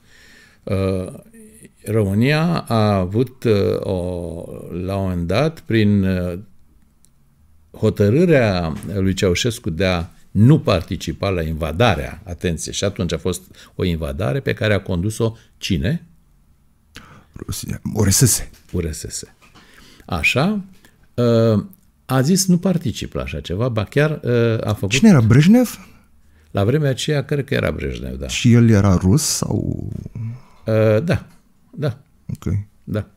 România a avut o, la un moment dat, prin hotărârea lui Ceaușescu de a nu participa la invadarea, atenție, și atunci a fost o invadare pe care a condus-o cine? Rusia, URSS. URSS. Așa, ă, a zis nu particip la așa ceva, ba chiar ă, a făcut... Cine era, Brejnev? La vremea aceea, cred că era Brejnev, da. Și el era rus sau... Ă, da, da. Ok. Da.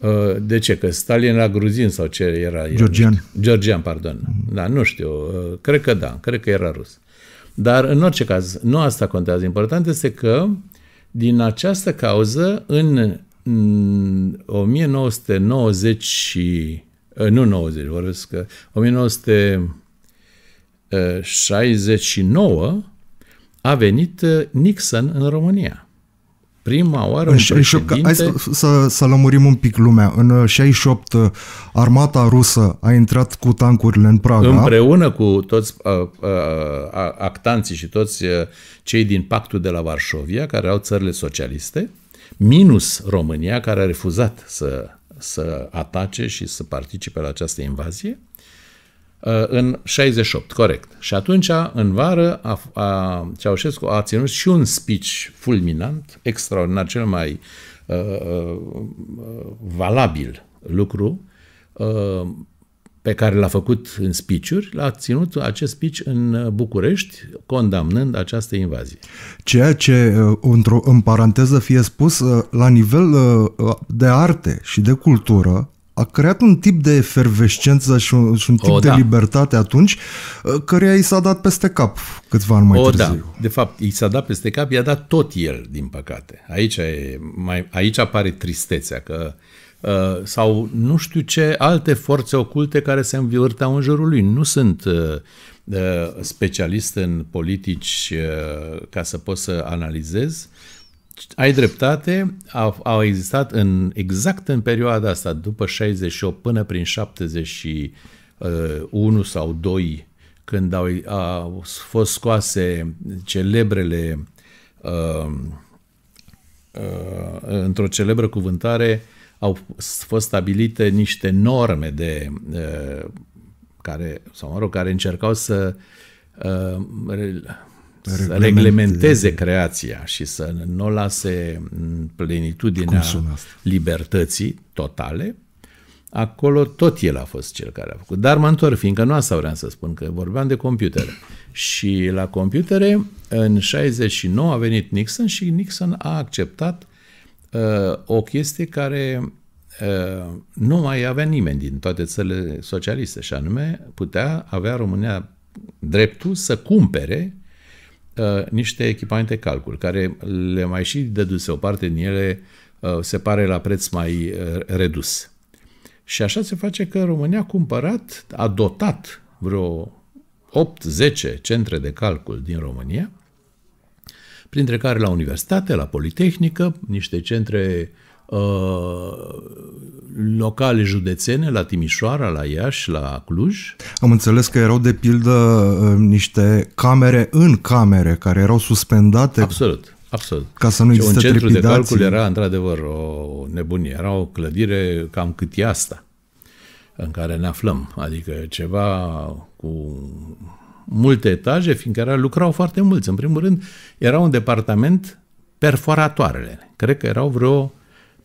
Uh, de ce? Că Stalin era gruzin sau ce era? Georgian. Georgian, pardon. Mhm. Da, nu știu. Uh, cred că da. Cred că era rus. Dar, în orice caz, nu asta contează. Important este că, din această cauză, în 1990 și... Uh, nu 90, vorbesc că... 1969 a venit Nixon în România prima oară în 68, președinte... Hai să, să, să lămurim un pic lumea. În 68 uh, armata rusă a intrat cu tancurile în Praga. Împreună cu toți uh, uh, actanții și toți uh, cei din pactul de la Varșovia, care au țările socialiste, minus România, care a refuzat să, să atace și să participe la această invazie, Uh, în 68, corect. Și atunci, în vară, a, a, Ceaușescu a ținut și un speech fulminant, extraordinar, cel mai a, uh, a, uh, valabil lucru a, pe care l-a făcut în speech-uri, l-a ținut acest speech în București, condamnând această invazie. Ceea ce, într-o, în paranteză, fie spus, la nivel de arte și de cultură, a creat un tip de efervescență și un, și un tip o, de da. libertate atunci, uh, căreia i s-a dat peste cap câțiva ani mai o, târziu. Da. De fapt, i s-a dat peste cap, i-a dat tot el, din păcate. Aici, e, mai, aici apare tristețea, că uh, sau nu știu ce alte forțe oculte care se învârteau în jurul lui. Nu sunt uh, uh, specialist în politici uh, ca să pot să analizez, uh, ai dreptate, au, au existat în, exact în perioada asta, după 68 până prin 71 uh, sau 2, când au, au fost scoase celebrele, uh, uh, într-o celebră cuvântare, au fost stabilite niște norme de uh, care, sau mă rog, care încercau să uh, reglementeze, reglementeze creația și să nu o lase în plenitudinea libertății totale, acolo tot el a fost cel care a făcut. Dar mă întorc, fiindcă nu asta vreau să spun, că vorbeam de computere. Și la computere, în 69 a venit Nixon și Nixon a acceptat uh, o chestie care uh, nu mai avea nimeni din toate țările socialiste, și anume putea avea România dreptul să cumpere Uh, niște echipamente calcul, care le mai și dăduse o parte din ele uh, se pare la preț mai uh, redus. Și așa se face că România a cumpărat, a dotat vreo 8-10 centre de calcul din România, printre care la universitate, la Politehnică, niște centre uh, Uh, locale județene, la Timișoara, la Iași, la Cluj. Am înțeles că erau de pildă uh, niște camere în camere care erau suspendate. Absolut. Absolut. Ca să nu existe Un centru trepidații. de calcul era într-adevăr o nebunie. Era o clădire cam cât e asta în care ne aflăm. Adică ceva cu multe etaje, fiindcă era, lucrau foarte mulți. În primul rând, era un departament perforatoarele. Cred că erau vreo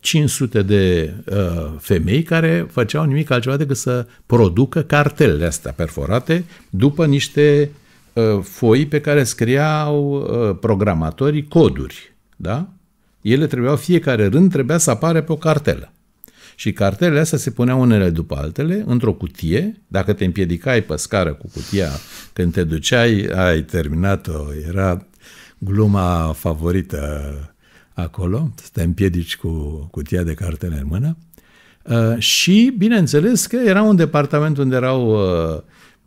500 de uh, femei care făceau nimic altceva decât să producă cartelele astea perforate după niște uh, foi pe care scriau uh, programatorii coduri. Da? Ele trebuiau, fiecare rând trebuia să apare pe o cartelă. Și cartelele astea se puneau unele după altele, într-o cutie, dacă te împiedicai pe scară cu cutia când te duceai, ai terminat-o, era gluma favorită acolo, să te împiedici cu cutia de cartele în mână. Uh, și, bineînțeles, că era un departament unde erau uh,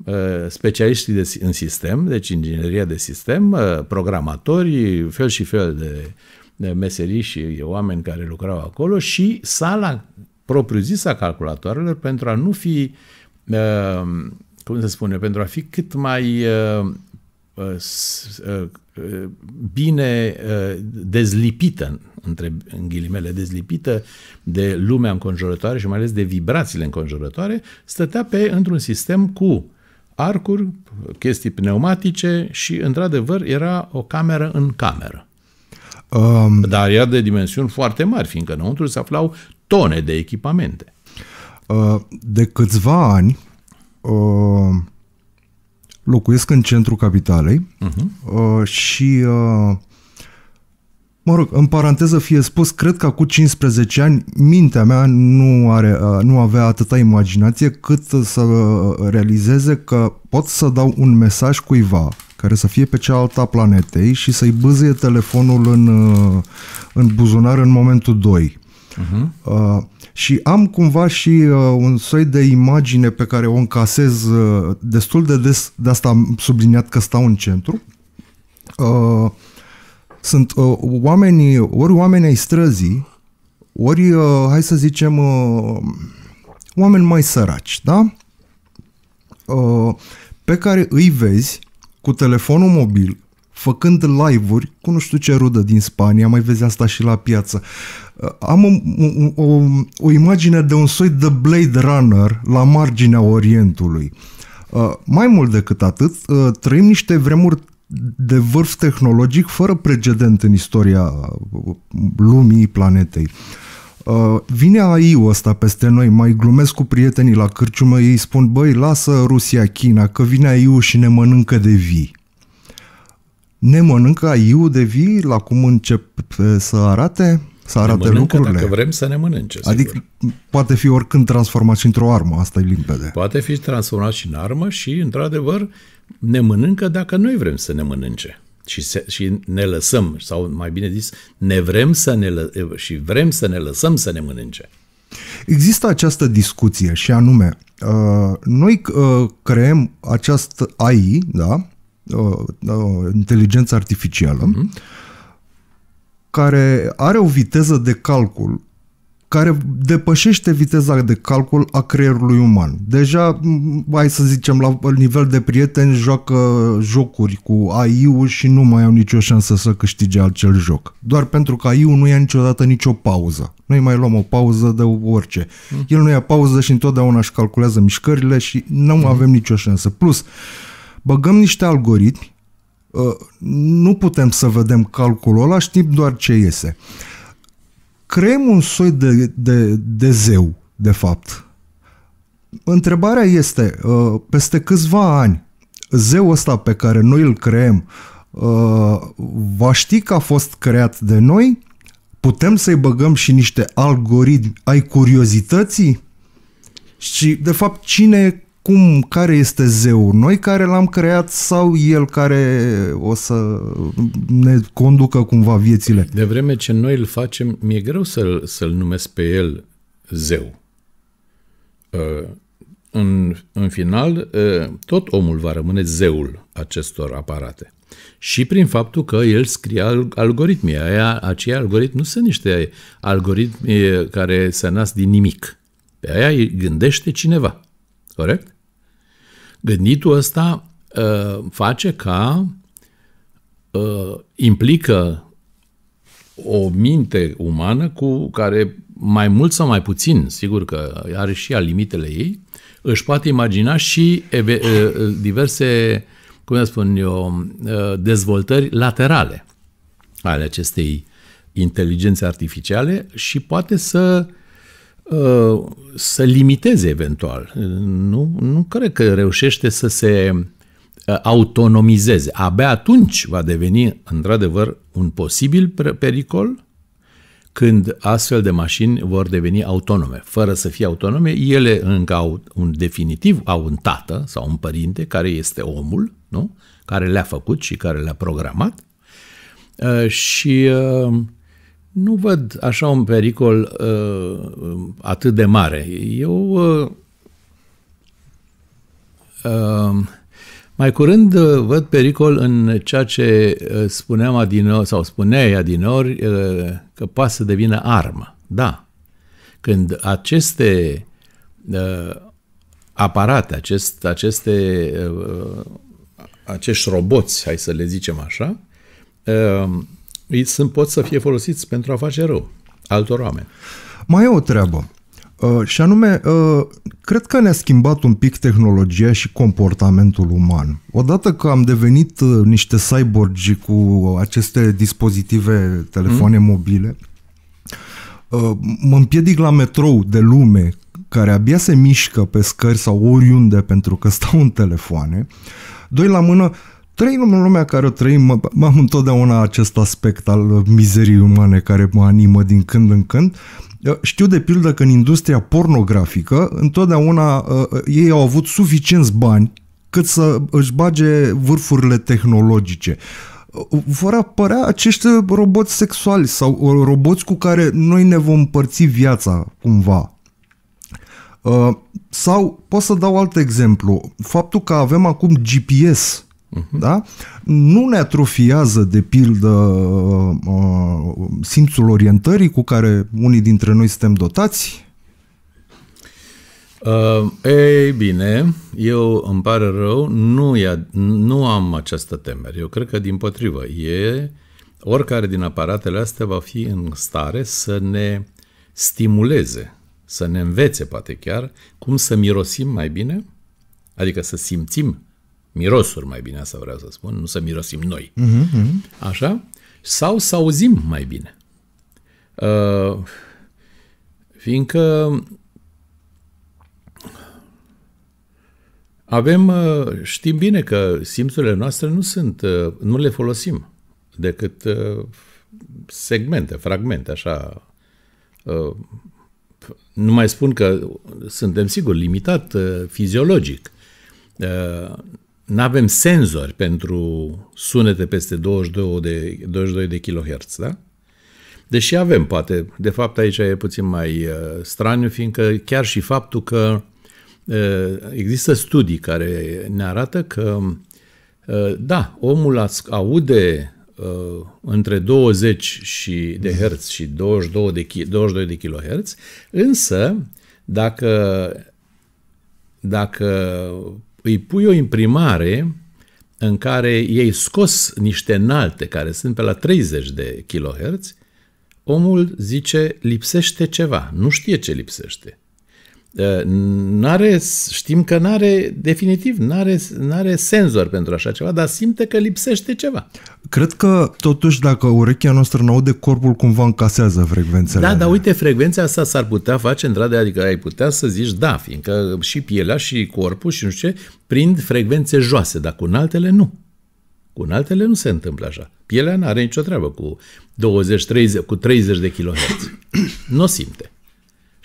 uh, specialiștii de, în sistem, deci ingineria de sistem, programatori, fel și fel de, de meserii și oameni care lucrau acolo și sala propriu-zisă a calculatoarelor pentru a nu fi, cum se spune, pentru a fi cât mai bine dezlipită, între în ghilimele, dezlipită de lumea înconjurătoare și mai ales de vibrațiile înconjurătoare, stătea pe într-un sistem cu arcuri, chestii pneumatice și, într-adevăr, era o cameră în cameră. Um... Dar era de dimensiuni foarte mari, fiindcă înăuntru se aflau tone de echipamente. Uh, de câțiva ani, uh locuiesc în centrul capitalei uh-huh. și, uh, mă rog, în paranteză fie spus, cred că cu 15 ani mintea mea nu, are, uh, nu avea atâta imaginație cât să uh, realizeze că pot să dau un mesaj cuiva care să fie pe cealaltă a planetei și să-i bâzie telefonul în, în buzunar în momentul 2. Uh-huh. Mhm. Uh, și am cumva și uh, un soi de imagine pe care o încasez uh, destul de des, de asta am subliniat că stau în centru. Uh, sunt uh, oamenii, ori oameni ai străzii, ori, uh, hai să zicem, uh, oameni mai săraci, da? Uh, pe care îi vezi cu telefonul mobil, făcând live-uri cu nu știu ce rudă din Spania, mai vezi asta și la piață. Uh, am o, o, o imagine de un soi de Blade Runner la marginea Orientului. Uh, mai mult decât atât, uh, trăim niște vremuri de vârf tehnologic fără precedent în istoria lumii, planetei. Vine AI-ul ăsta peste noi, mai glumesc cu prietenii la cârciumă, ei spun, băi, lasă Rusia, China, că vine AI-ul și ne mănâncă de vii. Ne mănâncă aiu de vii la cum încep să arate? Să arate ne lucrurile. Dacă vrem să ne mănânce. Sigur. Adică poate fi oricând transformat și într-o armă, asta e limpede. Poate fi transformat și în armă și, într-adevăr, ne mănâncă dacă noi vrem să ne mănânce și, se, și ne lăsăm, sau mai bine zis, ne vrem să ne lă, și vrem să ne lăsăm să ne mănânce. Există această discuție și anume, uh, noi uh, creăm acest AI, da, o, o inteligență artificială, uh-huh. care are o viteză de calcul care depășește viteza de calcul a creierului uman. Deja, hai să zicem, la nivel de prieteni joacă jocuri cu AI-ul și nu mai au nicio șansă să câștige acel joc. Doar pentru că AI-ul nu ia niciodată nicio pauză. Noi mai luăm o pauză de orice. Mhm. El nu ia pauză și întotdeauna își calculează mișcările și nu mm. avem nicio șansă. Plus, uh, băgăm niște algoritmi, ă, nu putem să vedem calculul ăla, știm doar ce iese. Creăm un soi de, de, de zeu, de fapt. Întrebarea este, ă, peste câțiva ani, zeul ăsta pe care noi îl creăm, ă, va ști că a fost creat de noi? Putem să-i băgăm și niște algoritmi ai curiozității? Și, de fapt, cine cum, care este zeul? Noi care l-am creat sau el care o să ne conducă cumva viețile? De vreme ce noi îl facem, mi-e greu să-l, să-l numesc pe el zeu. Uh, în, în final, uh, tot omul va rămâne zeul acestor aparate. Și prin faptul că el scrie algoritmi. Aia, acei algoritmi nu sunt niște algoritmi uh, care se nasc din nimic. Pe aia îi gândește cineva. Corect? Gânditul ăsta uh, face ca uh, implică o minte umană cu care mai mult sau mai puțin, sigur că are și ea limitele ei, își poate imagina și ă, diverse, cum spun eu, dezvoltări laterale ale acestei inteligențe artificiale și poate să uh, să limiteze eventual. Nu, nu cred că reușește să se uh, autonomizeze. Abia atunci va deveni, într-adevăr, un posibil pericol când astfel de mașini vor deveni autonome. Fără să fie autonome, ele încă au un definitiv, au un tată sau un părinte care este omul, nu? care le-a făcut și care le-a programat uh, și uh, nu văd așa un pericol uh, atât de mare. Eu uh, uh, mai curând uh, văd pericol în ceea ce uh, spuneam adinor, sau spuneai adinori uh, că poate să devină armă. Da. Când aceste uh, aparate, acest, aceste, uh, acești roboți, hai să le zicem așa, uh, ei sunt, pot să fie folosiți pentru a face rău altor oameni. Mai e o treabă. Uh, și anume, uh, cred că ne-a schimbat un pic tehnologia și comportamentul uman. Odată că am devenit uh, niște cyborgi cu aceste dispozitive, telefoane mm. mobile, mă împiedic la metrou de lume care abia se mișcă pe scări sau oriunde pentru că stau în telefoane. Doi la mână, trăim în lumea care o trăim, am întotdeauna acest aspect al uh, mizerii umane care mă animă din când în când. Uh, știu de pildă că în industria pornografică întotdeauna uh, ei au avut suficienți bani cât să își bage vârfurile tehnologice vor apărea acești roboți sexuali sau roboți cu care noi ne vom părți viața cumva. Sau pot să dau alt exemplu. Faptul că avem acum GPS Mhm. Da? Nu ne atrofiază, de pildă, uh, uh, simțul orientării cu care unii dintre noi suntem dotați? Uh, ei bine, eu îmi pare rău, nu, ia, nu am această temere. Eu cred că, din potrivă, e oricare din aparatele astea va fi în stare să ne stimuleze, să ne învețe, poate chiar, cum să mirosim mai bine, adică să simțim mirosuri mai bine, asta vreau să spun, nu să mirosim noi. Uh-huh, Așa? Sau să auzim mai bine. Uh, fiindcă avem, uh, știm bine că simțurile noastre nu sunt, uh, nu le folosim decât uh, segmente, fragmente, așa. Nu mai spun că suntem sigur limitat fiziologic nu avem senzori pentru sunete peste 22 de, 22 de kHz, da? Deși avem, poate, de fapt aici e puțin mai uh, straniu, fiindcă chiar și faptul că uh, există studii care ne arată că, uh, da, omul aude uh, între 20 și de Hz și 22 de, 22 de kilohertz, însă dacă dacă îi pui o imprimare în care ei scos niște înalte care sunt pe la 30 de kHz, omul zice lipsește ceva, nu știe ce lipsește. N-are, știm că nu are, definitiv, nu are n-are senzor pentru așa ceva, dar simte că lipsește ceva. Cred că, totuși, dacă urechea noastră nu aude, corpul cumva încasează frecvențele. Da, dar uite, frecvența asta s-ar putea face, într adică ai putea să zici, da, fiindcă și pielea și corpul și nu știu ce, prind frecvențe joase, dar cu altele nu. Cu altele nu se întâmplă așa. Pielea nu are nicio treabă cu 20, 30, cu 30 de kHz. Nu n-o simte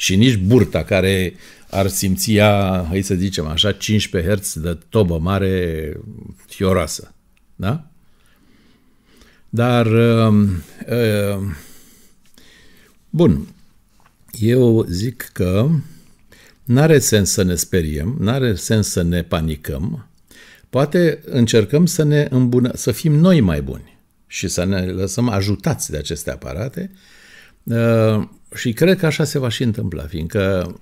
și nici burta care ar simți ea, hai să zicem așa, 15 Hz de tobă mare fioroasă. Da? Dar, uh, uh, bun, eu zic că n-are sens să ne speriem, n-are sens să ne panicăm, poate încercăm să ne îmbună, să fim noi mai buni și să ne lăsăm ajutați de aceste aparate, uh, și cred că așa se va și întâmpla, fiindcă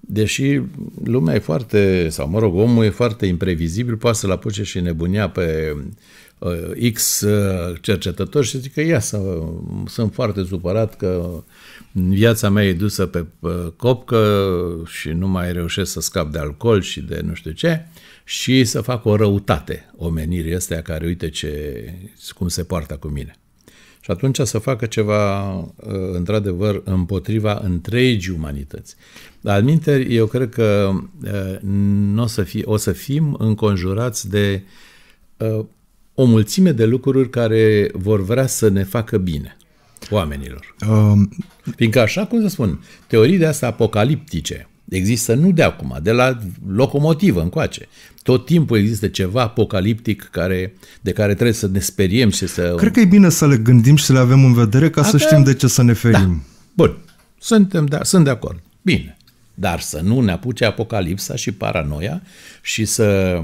deși lumea e foarte, sau mă rog, omul e foarte imprevizibil, poate să-l apuce și nebunia pe uh, X uh, cercetător și zic că ia, să, sunt foarte supărat că viața mea e dusă pe copcă și nu mai reușesc să scap de alcool și de nu știu ce și să fac o răutate omenirii astea care uite ce, cum se poartă cu mine și atunci să facă ceva, ă, într-adevăr, împotriva întregii umanități. Dar, aminteri, eu cred că ă, o să, fi, o să fim înconjurați de ă, o mulțime de lucruri care vor vrea să ne facă bine oamenilor. Um... Fiindcă, așa cum să spun, teorii de astea apocaliptice – Există nu de acum, de la locomotivă încoace. Tot timpul există ceva apocaliptic care, de care trebuie să ne speriem și să... Cred că e bine să le gândim și să le avem în vedere ca Avem... să știm de ce să ne ferim. Da. Bun, Suntem de, sunt de acord. Bine. Dar să nu ne apuce apocalipsa și paranoia și să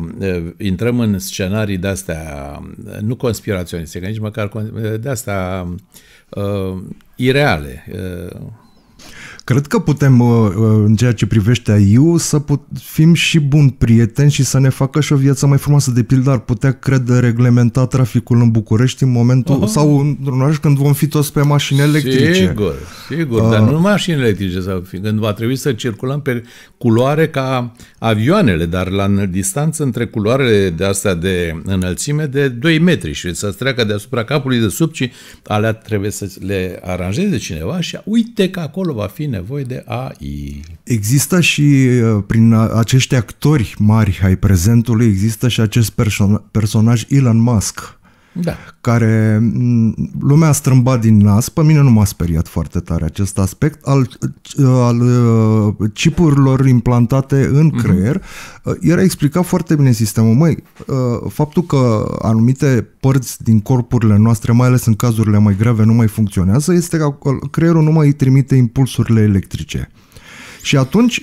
intrăm în scenarii de-astea, nu conspiraționiste, că nici măcar de-astea uh, ireale, uh, Cred că putem, uh, uh, în ceea ce privește AIU, să put, fim și buni prieteni și să ne facă și o viață mai frumoasă. De pildă, ar putea, cred, reglementa traficul în București în momentul uh-huh. sau într-un oraș când vom fi toți pe mașini electrice. Sigur, sigur, uh, dar nu mașini electrice, sau când va trebui să circulăm pe culoare ca avioanele, dar la distanță între culoarele de astea de înălțime de 2 metri și să treacă deasupra capului de sub, ci alea trebuie să le aranjeze cineva și uite că acolo va fi nevoie de AI. Există și uh, prin acești actori mari ai prezentului, există și acest person- personaj Elon Musk, da. care mm, lumea a strâmbat din nas. Pe mine nu m-a speriat foarte tare acest aspect al, al uh, chipurilor implantate în mhm. creier. Mm-hmm. Era explicat foarte bine sistemul. Măi, uh, faptul că anumite părți din corpurile noastre, mai ales în cazurile mai grave, nu mai funcționează, este că creierul nu mai trimite impulsurile electrice. Și atunci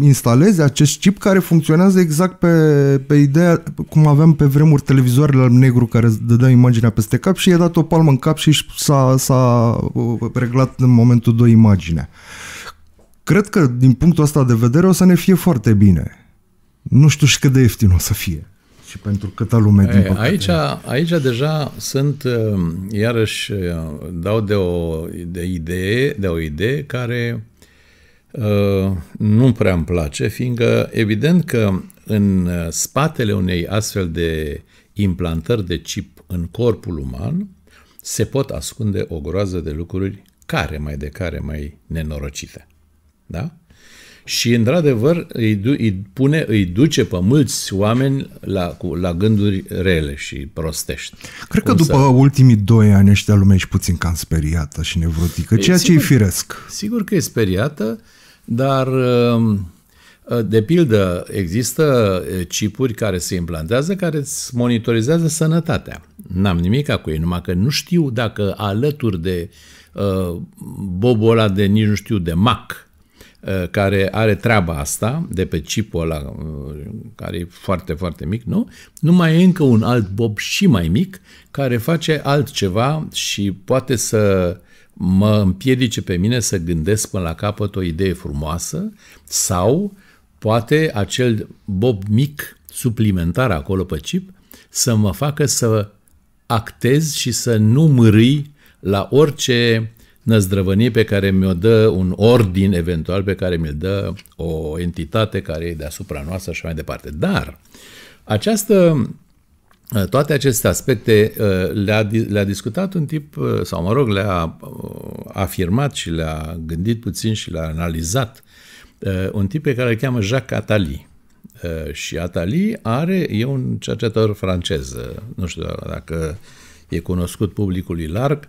instalezi acest chip care funcționează exact pe, pe ideea cum aveam pe vremuri televizoarele al negru care îți dădea imaginea peste cap și i-a dat o palmă în cap și s-a, s-a uh, reglat în momentul 2 imaginea. Cred că din punctul ăsta de vedere o să ne fie foarte bine. Nu știu și cât de ieftin o să fie și pentru câtă lume, din păcate. Aici, aici deja sunt, uh, iarăși, uh, dau de o de idee, de o idee care nu prea îmi place, fiindcă evident că în uh, spatele unei astfel de implantări de chip în corpul uman se pot ascunde o groază de lucruri care mai de care mai nenorocite. Da? Și, într-adevăr, îi, du- îi, pune, îi duce pe mulți oameni la, cu, la gânduri rele și prostești. Cred Cum că după să... ultimii doi ani ăștia lumea ești puțin cam speriată și nevrotică, ceea ce e firesc. Sigur că e speriată, uh, dar, um, uh, de pildă, există uh, chipuri care se implantează, care îți monitorizează sănătatea. N-am nimic cu ei, numai că nu știu dacă alături de uh, bobola de nici nu știu de mac, uh, care are treaba asta, de pe chipul ăla, care e foarte, foarte mic, nu? Nu mai e încă un alt bob și mai mic, care face altceva și poate să mă împiedice pe mine să gândesc până la capăt o idee frumoasă sau poate acel bob mic suplimentar acolo pe chip să mă facă să actez și să nu mârâi la orice năzdrăvănie pe care mi-o dă un ordin eventual pe care mi-l dă o entitate care e deasupra noastră și mai departe. Dar această Eh, toate aceste aspecte eh, le-a, le discutat un tip, eh, sau mă rog, le-a afirmat și le-a gândit puțin și le-a analizat un tip pe care îl cheamă Jacques Attali. Și Attali are, e un cercetător francez, nu știu dacă e cunoscut publicului larg,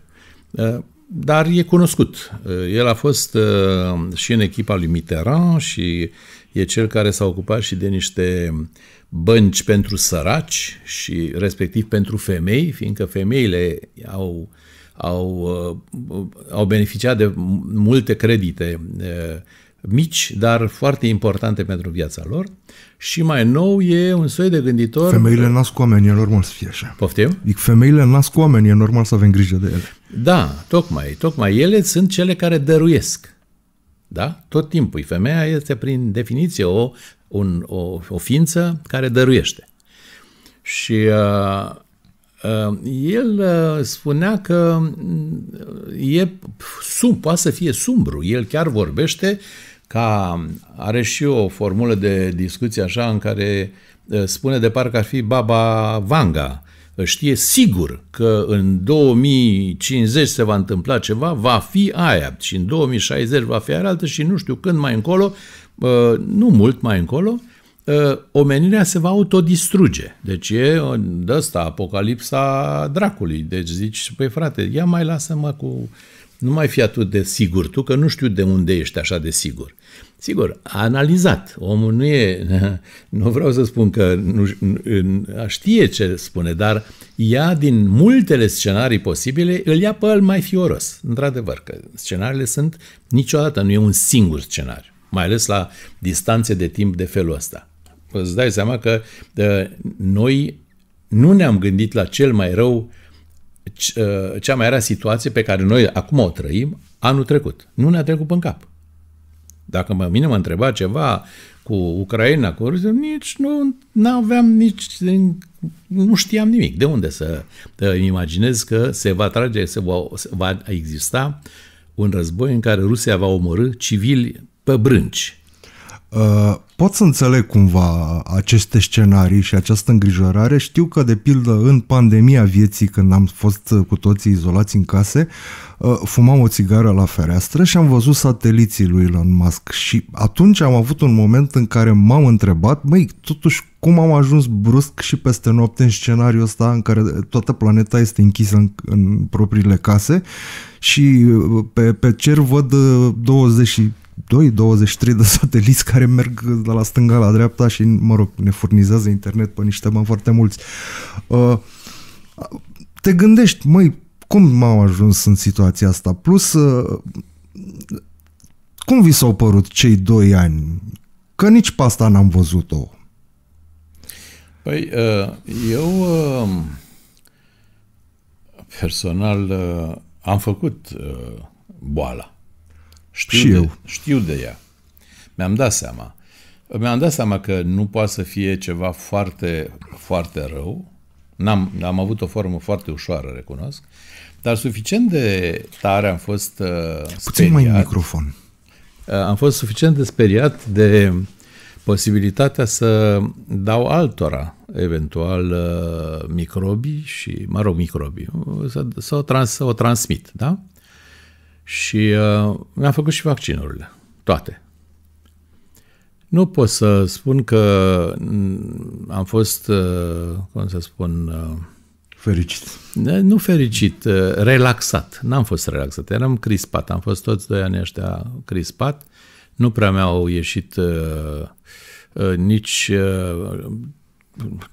dar e cunoscut. El a fost și în echipa lui Mitterrand și e cel care s-a ocupat și de niște bănci pentru săraci și respectiv pentru femei, fiindcă femeile au, au, uh, au beneficiat de multe credite uh, mici, dar foarte importante pentru viața lor. Și mai nou e un soi de gânditor... Femeile nasc oameni, e normal să fie așa. Poftim? Dic, femeile nasc oameni, e normal să avem grijă de ele. Da, tocmai. Tocmai ele sunt cele care dăruiesc. Da? Tot timpul. Femeia este, prin definiție, o, un, o, o ființă care dăruiește. Și uh, uh, el uh, spunea că mm, e sum, poate să fie sumbru. El chiar vorbește ca are și o formulă de discuție așa în care uh, spune de parcă ar fi Baba Vanga, știe sigur că în 2050 se va întâmpla ceva, va fi aia și în 2060 va fi aia altă și nu știu când mai încolo, uh, nu mult mai încolo, uh, omenirea se va autodistruge. Deci e de asta apocalipsa dracului. Deci zici, păi frate, ia mai lasă-mă cu... Nu mai fi atât de sigur tu, că nu știu de unde ești așa de sigur. Sigur, a analizat. Omul nu e, [LAUGHS] nu vreau să spun că nu, nu, știe ce spune, dar ea din multele scenarii posibile îl ia pe el mai fioros. Într-adevăr că scenariile sunt niciodată, nu e un singur scenariu, mai ales la distanțe de timp de felul ăsta. Îți dai seama că ă, noi nu ne-am gândit la cel mai rău ă, cea mai rea situație pe care noi acum o trăim anul trecut. Nu ne-a trecut în cap. Dacă mă, mine mă întreba ceva cu Ucraina, cu Rusia, nici nu aveam nici, nu știam nimic. De unde să îmi imaginez că se va trage, se va, va exista un război în care Rusia va omorâ civili pe brânci? Uh, pot să înțeleg cumva aceste scenarii și această îngrijorare. Știu că, de pildă, în pandemia vieții, când am fost uh, cu toții izolați în case, uh, fumam o țigară la fereastră și am văzut sateliții lui Elon Musk și atunci am avut un moment în care m-am întrebat, măi, totuși cum am ajuns brusc și peste noapte în scenariul ăsta în care uh, toată planeta este închisă în, în propriile case și pe, pe cer văd 20 2 23 de sateliți care merg de la stânga la dreapta și, mă rog, ne furnizează internet pe niște bani foarte mulți. Uh, te gândești, măi, cum m-am ajuns în situația asta? Plus, uh, cum vi s-au părut cei doi ani? Că nici pe asta n-am văzut-o. Păi, uh, eu uh, personal uh, am făcut uh, boala știu și de, eu. Știu de ea. Mi-am dat seama. Mi-am dat seama că nu poate să fie ceva foarte, foarte rău. N-am, am avut o formă foarte ușoară, recunosc. Dar suficient de tare am fost uh, speriat. Puțin mai microfon. Uh, am fost suficient de speriat de posibilitatea să dau altora, eventual, uh, microbii și, mă rog, microbii, să, să, o, trans, să o transmit, da? Și uh, mi-am făcut și vaccinurile, toate. Nu pot să spun că mm, am fost, uh, cum să spun... Uh, fericit. Nu fericit, uh, relaxat. N-am fost relaxat, eram crispat. Am fost toți doi ani ăștia crispat. Nu prea mi-au ieșit uh, uh, nici uh,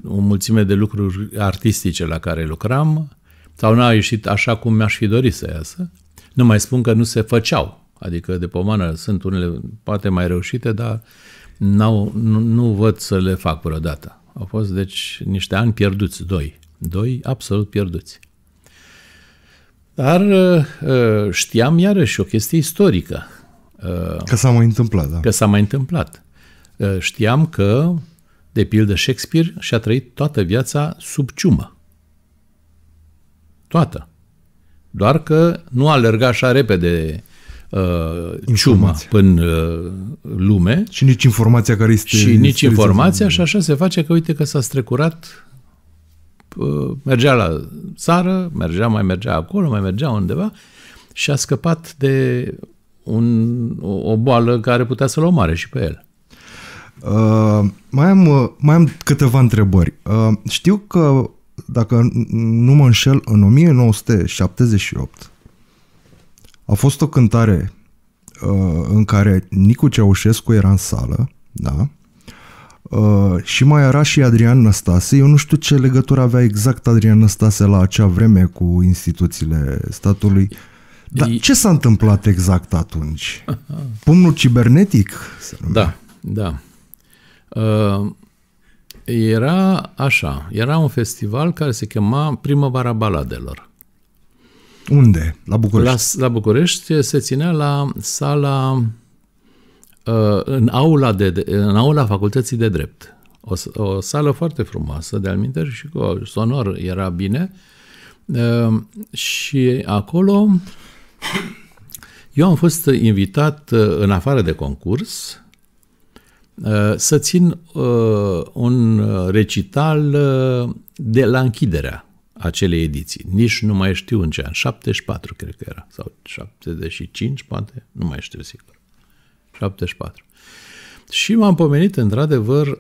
o mulțime de lucruri artistice la care lucram sau n-au ieșit așa cum mi-aș fi dorit să iasă. Nu mai spun că nu se făceau. Adică de pomană sunt unele poate mai reușite, dar nu, nu văd să le fac vreodată. Au fost, deci, niște ani pierduți, doi. Doi absolut pierduți. Dar uh, uh, știam iarăși o chestie istorică. Uh, că s-a mai întâmplat, da. Că s-a mai întâmplat. Știam că, de pildă, Shakespeare și-a trăit toată viața sub ciumă. Toată doar că nu alerga așa repede uh, ciuma în uh, lume. Și nici informația care este... Și nici informația și așa se face că uite că s-a strecurat uh, mergea la țară, mergea, mai mergea acolo, mai mergea undeva și a scăpat de un, o, o boală care putea să-l omoare și pe el. Uh, mai, am, uh, mai am câteva întrebări. Uh, știu că dacă nu mă înșel, în 1978 a fost o cântare uh, în care Nicu Ceaușescu era în sală, da? Uh, și mai era și Adrian Năstase. Eu nu știu ce legătură avea exact Adrian Năstase la acea vreme cu instituțiile statului. Dar e... ce s-a întâmplat exact atunci? [LAUGHS] Pumnul cibernetic? Se Da, da. Uh, era așa, era un festival care se chema Primăvara Baladelor. Unde? La București? La, la București se ținea la sala, uh, în aula, de, în aula facultății de drept. O, o sală foarte frumoasă, de al și cu sonor era bine. Uh, și acolo eu am fost invitat, uh, în afară de concurs, Uh, să țin uh, un uh, recital de la închiderea acelei ediții. Nici nu mai știu în ce an, 74 cred că era, sau 75 poate, nu mai știu sigur. 74. Și m-am pomenit într-adevăr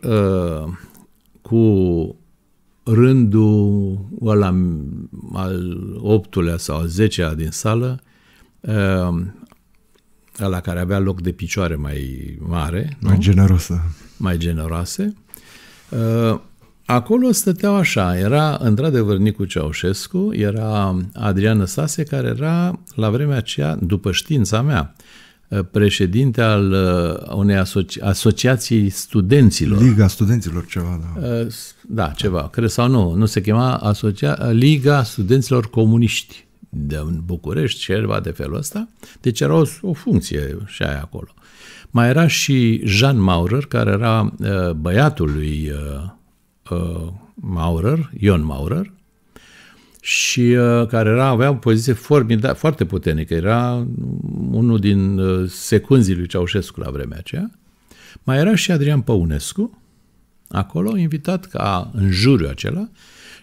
cu rândul ăla al optulea sau al zecelea din sală la care avea loc de picioare mai mare. Nu? Mai generoasă. Mai generoase. Uh, acolo stăteau așa, era într-adevăr Nicu Ceaușescu, era Adrian Stase, care era la vremea aceea, după știința mea, uh, președinte al uh, unei asoci- asociații studenților. Liga studenților, ceva, da. Da, ceva, cred sau nu, nu se chema asocia- Liga Studenților Comuniști de în București și ceva de felul ăsta. Deci era o, o funcție și aia acolo. Mai era și Jean Maurer, care era uh, băiatul lui uh, uh, Maurer, Ion Maurer, și uh, care era, avea o poziție formida, foarte puternică. Era unul din uh, secunzii lui Ceaușescu la vremea aceea. Mai era și Adrian Păunescu, acolo, invitat ca în juriu acela,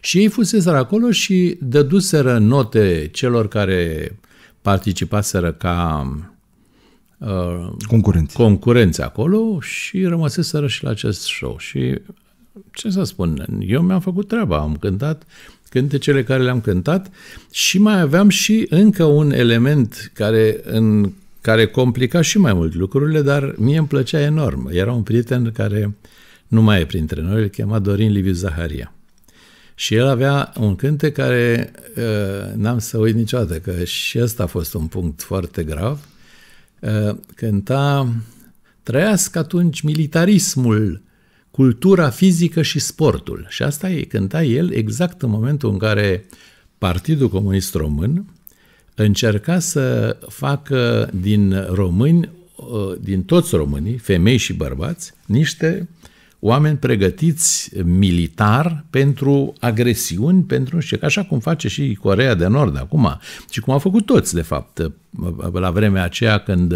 și ei fuseseră acolo și dăduseră note celor care participaseră ca uh, concurenți. concurenți acolo și rămăseseră și la acest show. Și ce să spun, eu mi-am făcut treaba, am cântat cântecele care le-am cântat și mai aveam și încă un element care, în, care complica și mai mult lucrurile, dar mie îmi plăcea enorm. Era un prieten care nu mai e printre noi, îl chema Dorin Liviu Zaharia. Și el avea un cântec care uh, n-am să uit niciodată, că și ăsta a fost un punct foarte grav. Uh, cânta Trăiască atunci militarismul, cultura fizică și sportul. Și asta e, cânta el exact în momentul în care Partidul Comunist Român încerca să facă din români, uh, din toți românii, femei și bărbați, niște uh, oameni pregătiți militar pentru agresiuni, pentru nu știu, așa cum face și Corea de Nord acum și cum au făcut toți, de fapt, la vremea aceea când...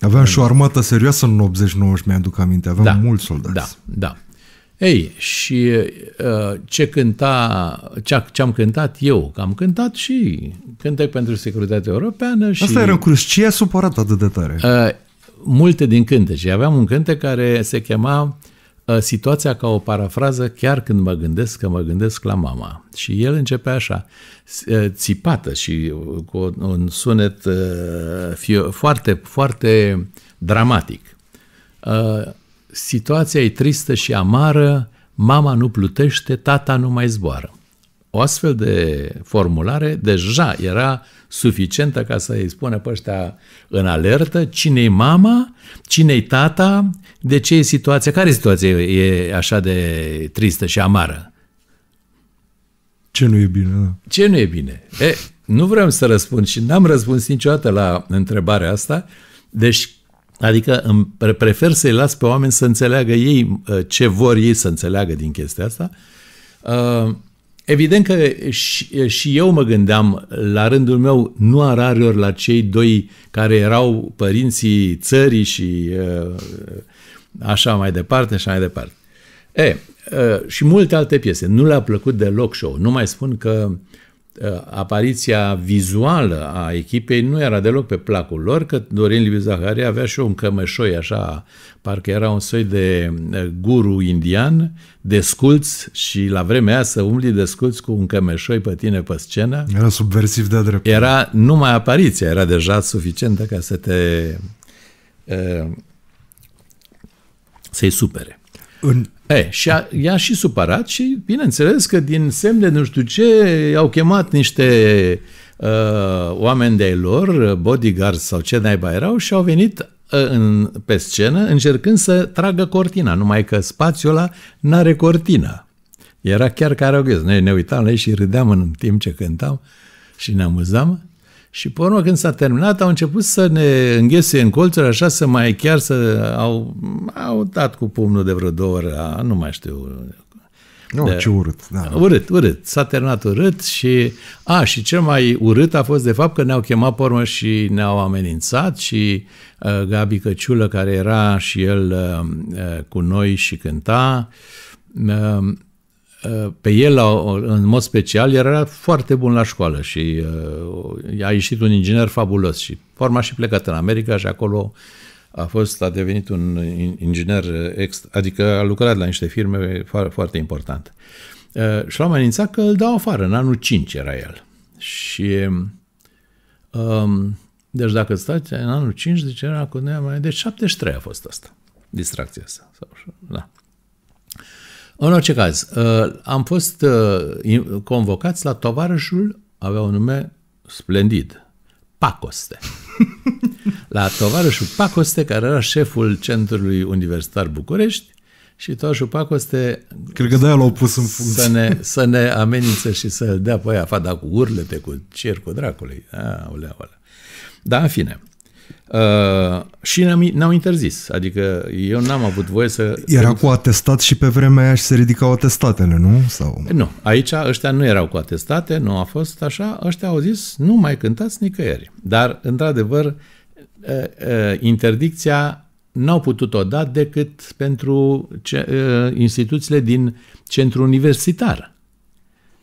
Aveam și o armată serioasă în 89, și mi-aduc aminte, aveam da, mulți soldați. Da, da. Ei, și uh, ce cânta, ce am cântat eu, că am cântat și cântec pentru securitatea europeană și... Asta era curios, ce i-a supărat atât de tare? Uh, multe din cântece. Aveam un cântec care se chema Ă, situația ca o parafrază chiar când mă gândesc că mă gândesc la mama. Și el începe așa, ă, țipată și ă, cu un sunet foarte, foarte dramatic. Situația e tristă și amară, mama nu plutește, tata nu mai zboară. O astfel de formulare deja era suficientă ca să îi spună pe ăștia în alertă cine-i mama, cine-i tata, de ce e situația, care situație e așa de tristă și amară. Ce nu e bine, da. Ce nu e bine? E, nu vreau să răspund și n-am răspuns niciodată la întrebarea asta, deci Adică îmi prefer să-i las pe oameni să înțeleagă ei uh, ce vor ei să înțeleagă din chestia asta. Uh, Evident că și, și eu mă gândeam la rândul meu nu ararior la cei doi care erau părinții țării și uh, așa mai departe, așa mai departe. E, uh, și multe alte piese. Nu le-a plăcut deloc show. Nu mai spun că uh, Ă, apariția vizuală a echipei nu era deloc pe placul lor, că Dorin Liviu Zaharia avea și un cămășoi așa, parcă era un soi de ă, guru indian, desculț și la vremea aia să umbli desculț cu un cămeșoi pe tine pe scenă. Era subversiv de drept. Era numai apariția, era deja suficientă ca să te... Ă, să-i supere. În... E, și a, i-a și supărat și, bineînțeles, că din semne nu știu ce, i-au chemat niște uh, oameni de-ai lor, bodyguards sau ce naiba erau, și au venit uh, în, pe scenă încercând să tragă cortina, numai că spațiul ăla n-are cortina. Era chiar caroghez. Noi ne uitam la ei și râdeam în timp ce cântam și ne amuzam. Și pe urmă, când s-a terminat, au început să ne înghese în colțuri, așa să mai chiar să au, au dat cu pumnul de vreo două ori, a, nu mai știu. Nu, de, ce urât. Da. Urât, urât. S-a terminat urât și, a, și cel mai urât a fost de fapt că ne-au chemat pe urmă și ne-au amenințat și uh, Gabi Căciulă, care era și el uh, uh cu noi și cânta, uh, pe el, în mod special, era foarte bun la școală și uh, a ieșit un inginer fabulos și forma și plecat în America și acolo a fost, a devenit un inginer, extra, adică a lucrat la niște firme foarte importante. Uh, și l am amenințat că îl dau afară, în anul 5 era el. Și um, deci dacă stați în anul 5, deci era cu noi mai... Deci 73 a fost asta, distracția asta. Sau, da. În orice caz, uh, am fost uh, convocați la tovarășul, avea un nume splendid, Pacoste. [LAUGHS] la tovarășul Pacoste, care era șeful Centrului Universitar București, și tovarășul Pacoste... Cred că de-aia l-au pus în funcție. Să ne, să ne amenințe și să-l dea pe aia fada cu urlete, cu cercul dracului. ulea, ulea. Dar, în fine, Uh, și ne-am, ne-au interzis. Adică eu n-am avut voie să... Era cu atestat și pe vremea aia și se ridicau atestatele, nu? Sau... Nu. Aici ăștia nu erau cu atestate, nu a fost așa. Ăștia au zis, nu mai cântați nicăieri. Dar, într-adevăr, uh, uh, interdicția n-au putut-o da decât pentru ce, uh, instituțiile din centru universitar.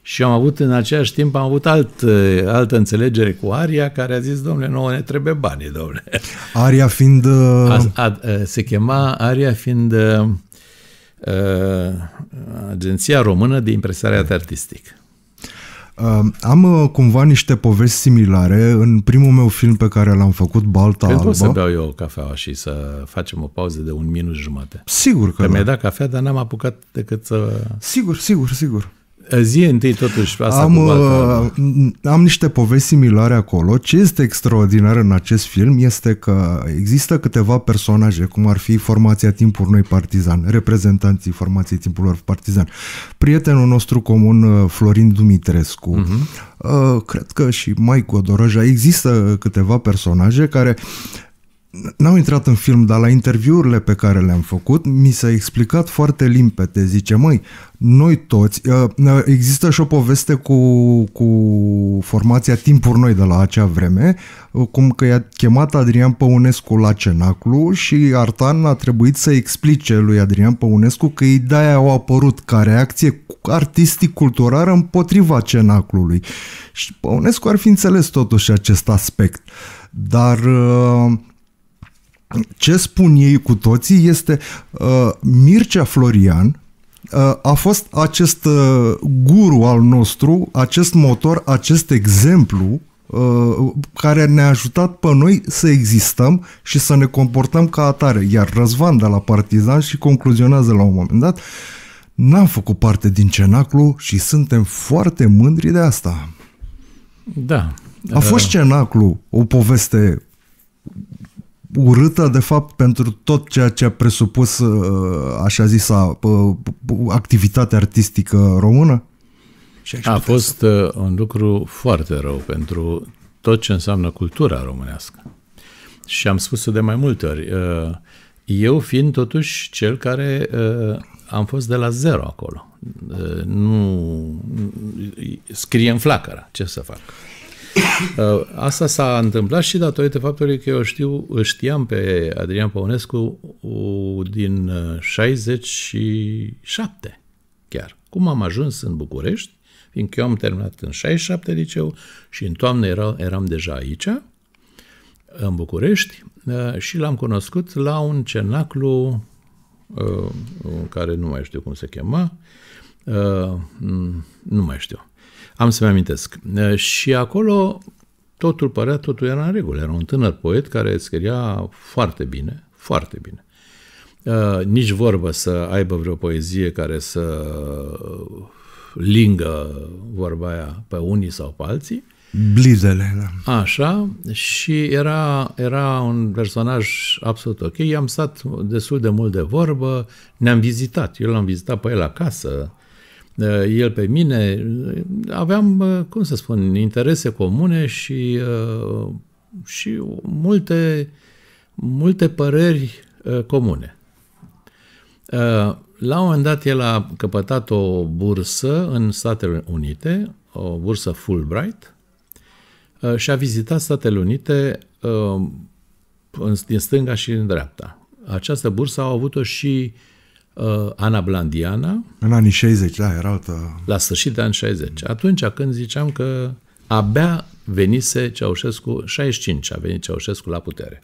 Și am avut în același timp, am avut alt, eh, altă înțelegere cu Aria, care a zis, domnule, nouă ne trebuie bani, domnule. [LAUGHS] Aria fiind... Eh, a, a, eh, se chema Aria fiind a, Agenția Română de Impresariat Artistic. Am cumva niște povești similare în primul meu film pe care l-am făcut, Balta Când Albă. Când să beau eu cafeaua și să facem o pauză de un minut jumate? Sigur că, că da. mi-ai dat cafea, dar n-am apucat decât să... Sigur, sigur, sigur zi întâi totuși asta am, cu Balta. Uh, am niște povești similare acolo. Ce este extraordinar în acest film este că există câteva personaje, cum ar fi formația Timpul Noi Partizan, reprezentanții formației Timpul Partizan, prietenul nostru comun uh, Florin Dumitrescu, uh-huh. cred că și Maico Doroja, există câteva personaje care uh, N-au intrat în film, dar la interviurile pe care le-am făcut, mi s-a explicat foarte limpede. Zice, măi, noi toți, uh, uh, există și o poveste cu, cu formația Timpuri Noi de la acea vreme, uh, cum că i-a chemat Adrian Păunescu la Cenaclu și Artan a trebuit să explice lui Adrian Păunescu că ideea au apărut ca reacție artistic-culturală împotriva Cenaclului. Și Păunescu ar fi înțeles totuși acest aspect. Dar uh, ce spun ei cu toții este uh, Mircea Florian uh, a fost acest uh, guru al nostru, acest motor, acest exemplu uh, care ne-a ajutat pe noi să existăm și să ne comportăm ca atare. Iar Răzvan de la Partizan și concluzionează la un moment dat, n-am făcut parte din cenaclu și suntem foarte mândri de asta. Da. A fost uh, cenaclu o poveste urâtă, de fapt, pentru tot ceea ce a presupus, uh, așa zisa, uh, activitatea artistică română? A fost uh, un lucru foarte rău pentru tot ce înseamnă cultura românească. Și am spus-o de mai multe ori. Eu fiind totuși cel care am fost de la zero acolo. Nu scrie în flacăra, ce să fac. [COUGHS] Uh, asta s-a întâmplat și datorită faptului că eu știu, știam pe Adrian Păunescu din 67 uh, chiar. Cum am ajuns în București, fiindcă eu am terminat în 67 liceu și în toamnă era, eram deja aici, uh, în București, și l-am cunoscut la un cenaclu care nu mai știu cum se chema, nu mai știu. Am să-mi amintesc. Și acolo totul părea, totul era în regulă. Era un tânăr poet care scria foarte bine, foarte bine. Nici vorbă să aibă vreo poezie care să lingă vorba aia pe unii sau pe alții. da. Așa, și era, era un personaj absolut ok. I-am stat destul de mult de vorbă, ne-am vizitat. Eu l-am vizitat pe el acasă, Eh, el pe mine. Eh, aveam, eh, cum să spun, interese comune și, și multe, multe păreri comune. La un moment dat el a căpătat o bursă în Statele Unite, o bursă Fulbright, și a vizitat Statele Unite din stânga și în dreapta. Această bursă au avut-o și uh, Uh, Ana Blandiana. În anii 60, da, era altă... La sfârșit de anii 60. Atunci când ziceam că abia venise Ceaușescu, 65 a venit Ceaușescu la putere.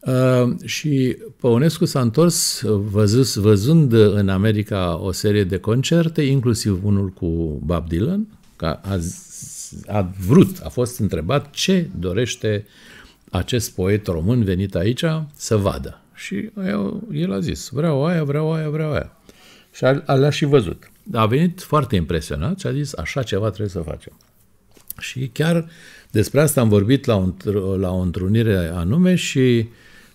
Uh, și Păunescu s-a întors văzus, văzând în America o serie de concerte, inclusiv unul cu Bob Dylan, că a, a vrut, a fost întrebat ce dorește acest poet român venit aici să vadă și aia, el a zis, vreau aia, vreau aia, vreau aia. Și a, a, l-a și văzut. A venit foarte impresionat și a zis, așa ceva trebuie să facem. Și chiar despre asta am vorbit la, un, la o întrunire anume și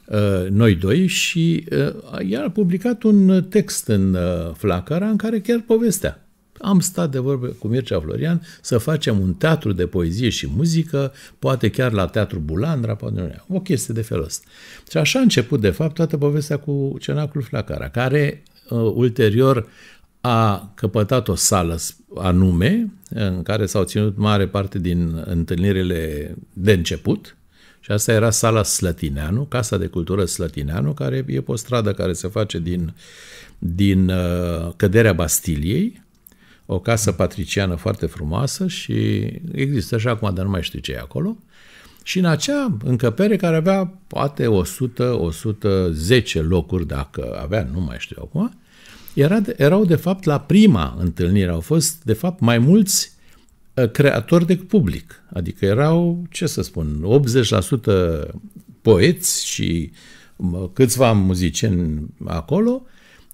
uh, noi doi și uh, el a publicat un text în uh, Flacăra în care chiar povestea am stat de vorbă cu Mircea Florian să facem un teatru de poezie și muzică, poate chiar la Teatru Bulandra, poate nu, o chestie de felul ăsta. Și așa a început, de fapt, toată povestea cu Cenacul Flacara, care uh, ulterior a căpătat o sală anume, în care s-au ținut mare parte din întâlnirile de început, și asta era sala Slătineanu, Casa de Cultură Slătineanu, care e pe o stradă care se face din, din uh, căderea Bastiliei o casă patriciană foarte frumoasă și există și acum, dar nu mai știu ce e acolo. Și în acea încăpere care avea poate 100-110 locuri, dacă avea, nu mai știu acum, era, erau de fapt la prima întâlnire, au fost de fapt mai mulți ă, creatori decât public. Adică erau, ce să spun, 80% poeți și câțiva muzicieni acolo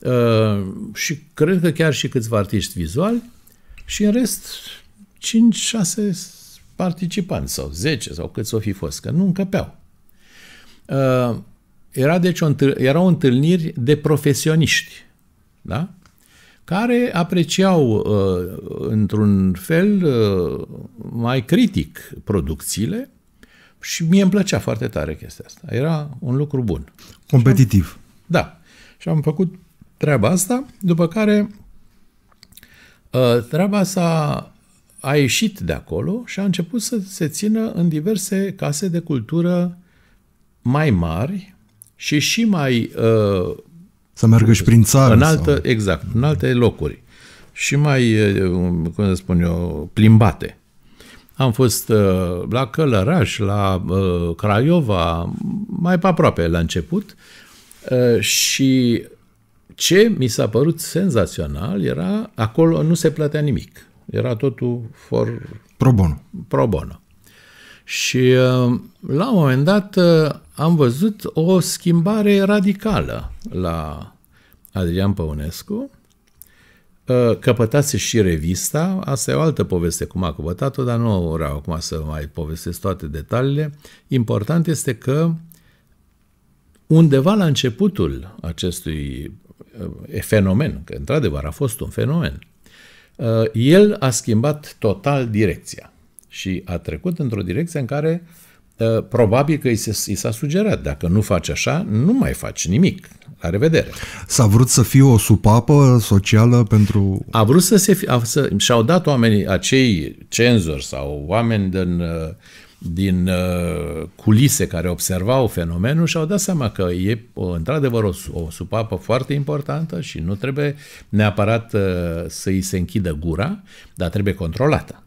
Uh, și cred că chiar și câțiva artiști vizuali și în rest 5-6 participanți sau 10 sau câți o fi fost, că nu încăpeau. Uh, era, deci o, erau întâlniri de profesioniști, da? care apreciau uh, într-un fel mai critic producțiile și mie îmi plăcea foarte tare chestia asta. Era un lucru bun. Competitiv. da. Și am făcut treaba asta, după care ă, treaba s-a a ieșit de acolo și a început să se țină în diverse case de cultură mai mari și și mai... Ă, să meargă și prin țară. În altă, sau... Exact, în alte locuri. Și mai, ă, cum să spun eu, plimbate. Am fost la Călăraș, la Craiova, mai pe aproape la început și ce mi s-a părut senzațional era, acolo nu se plătea nimic. Era totul for... Pro bono. Pro bono. Și uh, la un moment dat uh, am văzut o schimbare radicală la Adrian Păunescu. Uh, căpătase și revista, asta e o altă poveste cum a căpătat-o, dar nu vreau acum să mai povestesc toate detaliile. Important este că undeva la începutul acestui e fenomen, că într-adevăr a fost un fenomen, uh, el a schimbat total direcția și a trecut într-o direcție în care uh, probabil că i, s-a sugerat, dacă nu faci așa, nu mai faci nimic. La revedere. S-a vrut să fie o supapă socială pentru... A vrut să se... Fi, a, să, și-au dat oamenii, acei cenzori sau oameni din uh, din uh, culise care observau fenomenul și au dat seama că e într-adevăr o, o supapă foarte importantă și nu trebuie neapărat uh, să îi se închidă gura, dar trebuie controlată.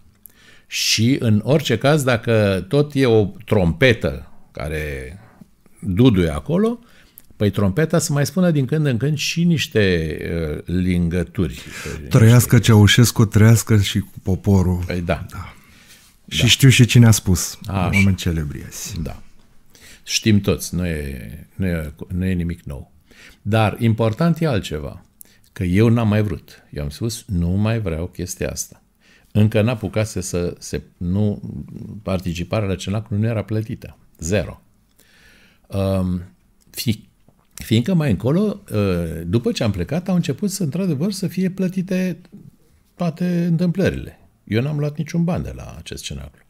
Și în orice caz, dacă tot e o trompetă care duduie acolo, Păi trompeta să mai spună din când în când și niște uh, lingături. Trăiască niște... Ceaușescu, trăiască și cu poporul. Păi da. da. Da. Și da. știu și cine a spus. Așa. moment celebri azi. Da. Știm toți, nu e, nu, e, nu e nimic nou. Dar important e altceva, că eu n-am mai vrut. Eu am spus, nu mai vreau chestia asta. Încă n a pucat să se, nu, participarea la CENAC nu era plătită. Zero. Um, fi, fiindcă mai încolo, uh, după ce am plecat, au început să, într-adevăr, să fie plătite toate întâmplările. Eu n-am luat niciun ban de la acest cenaclu.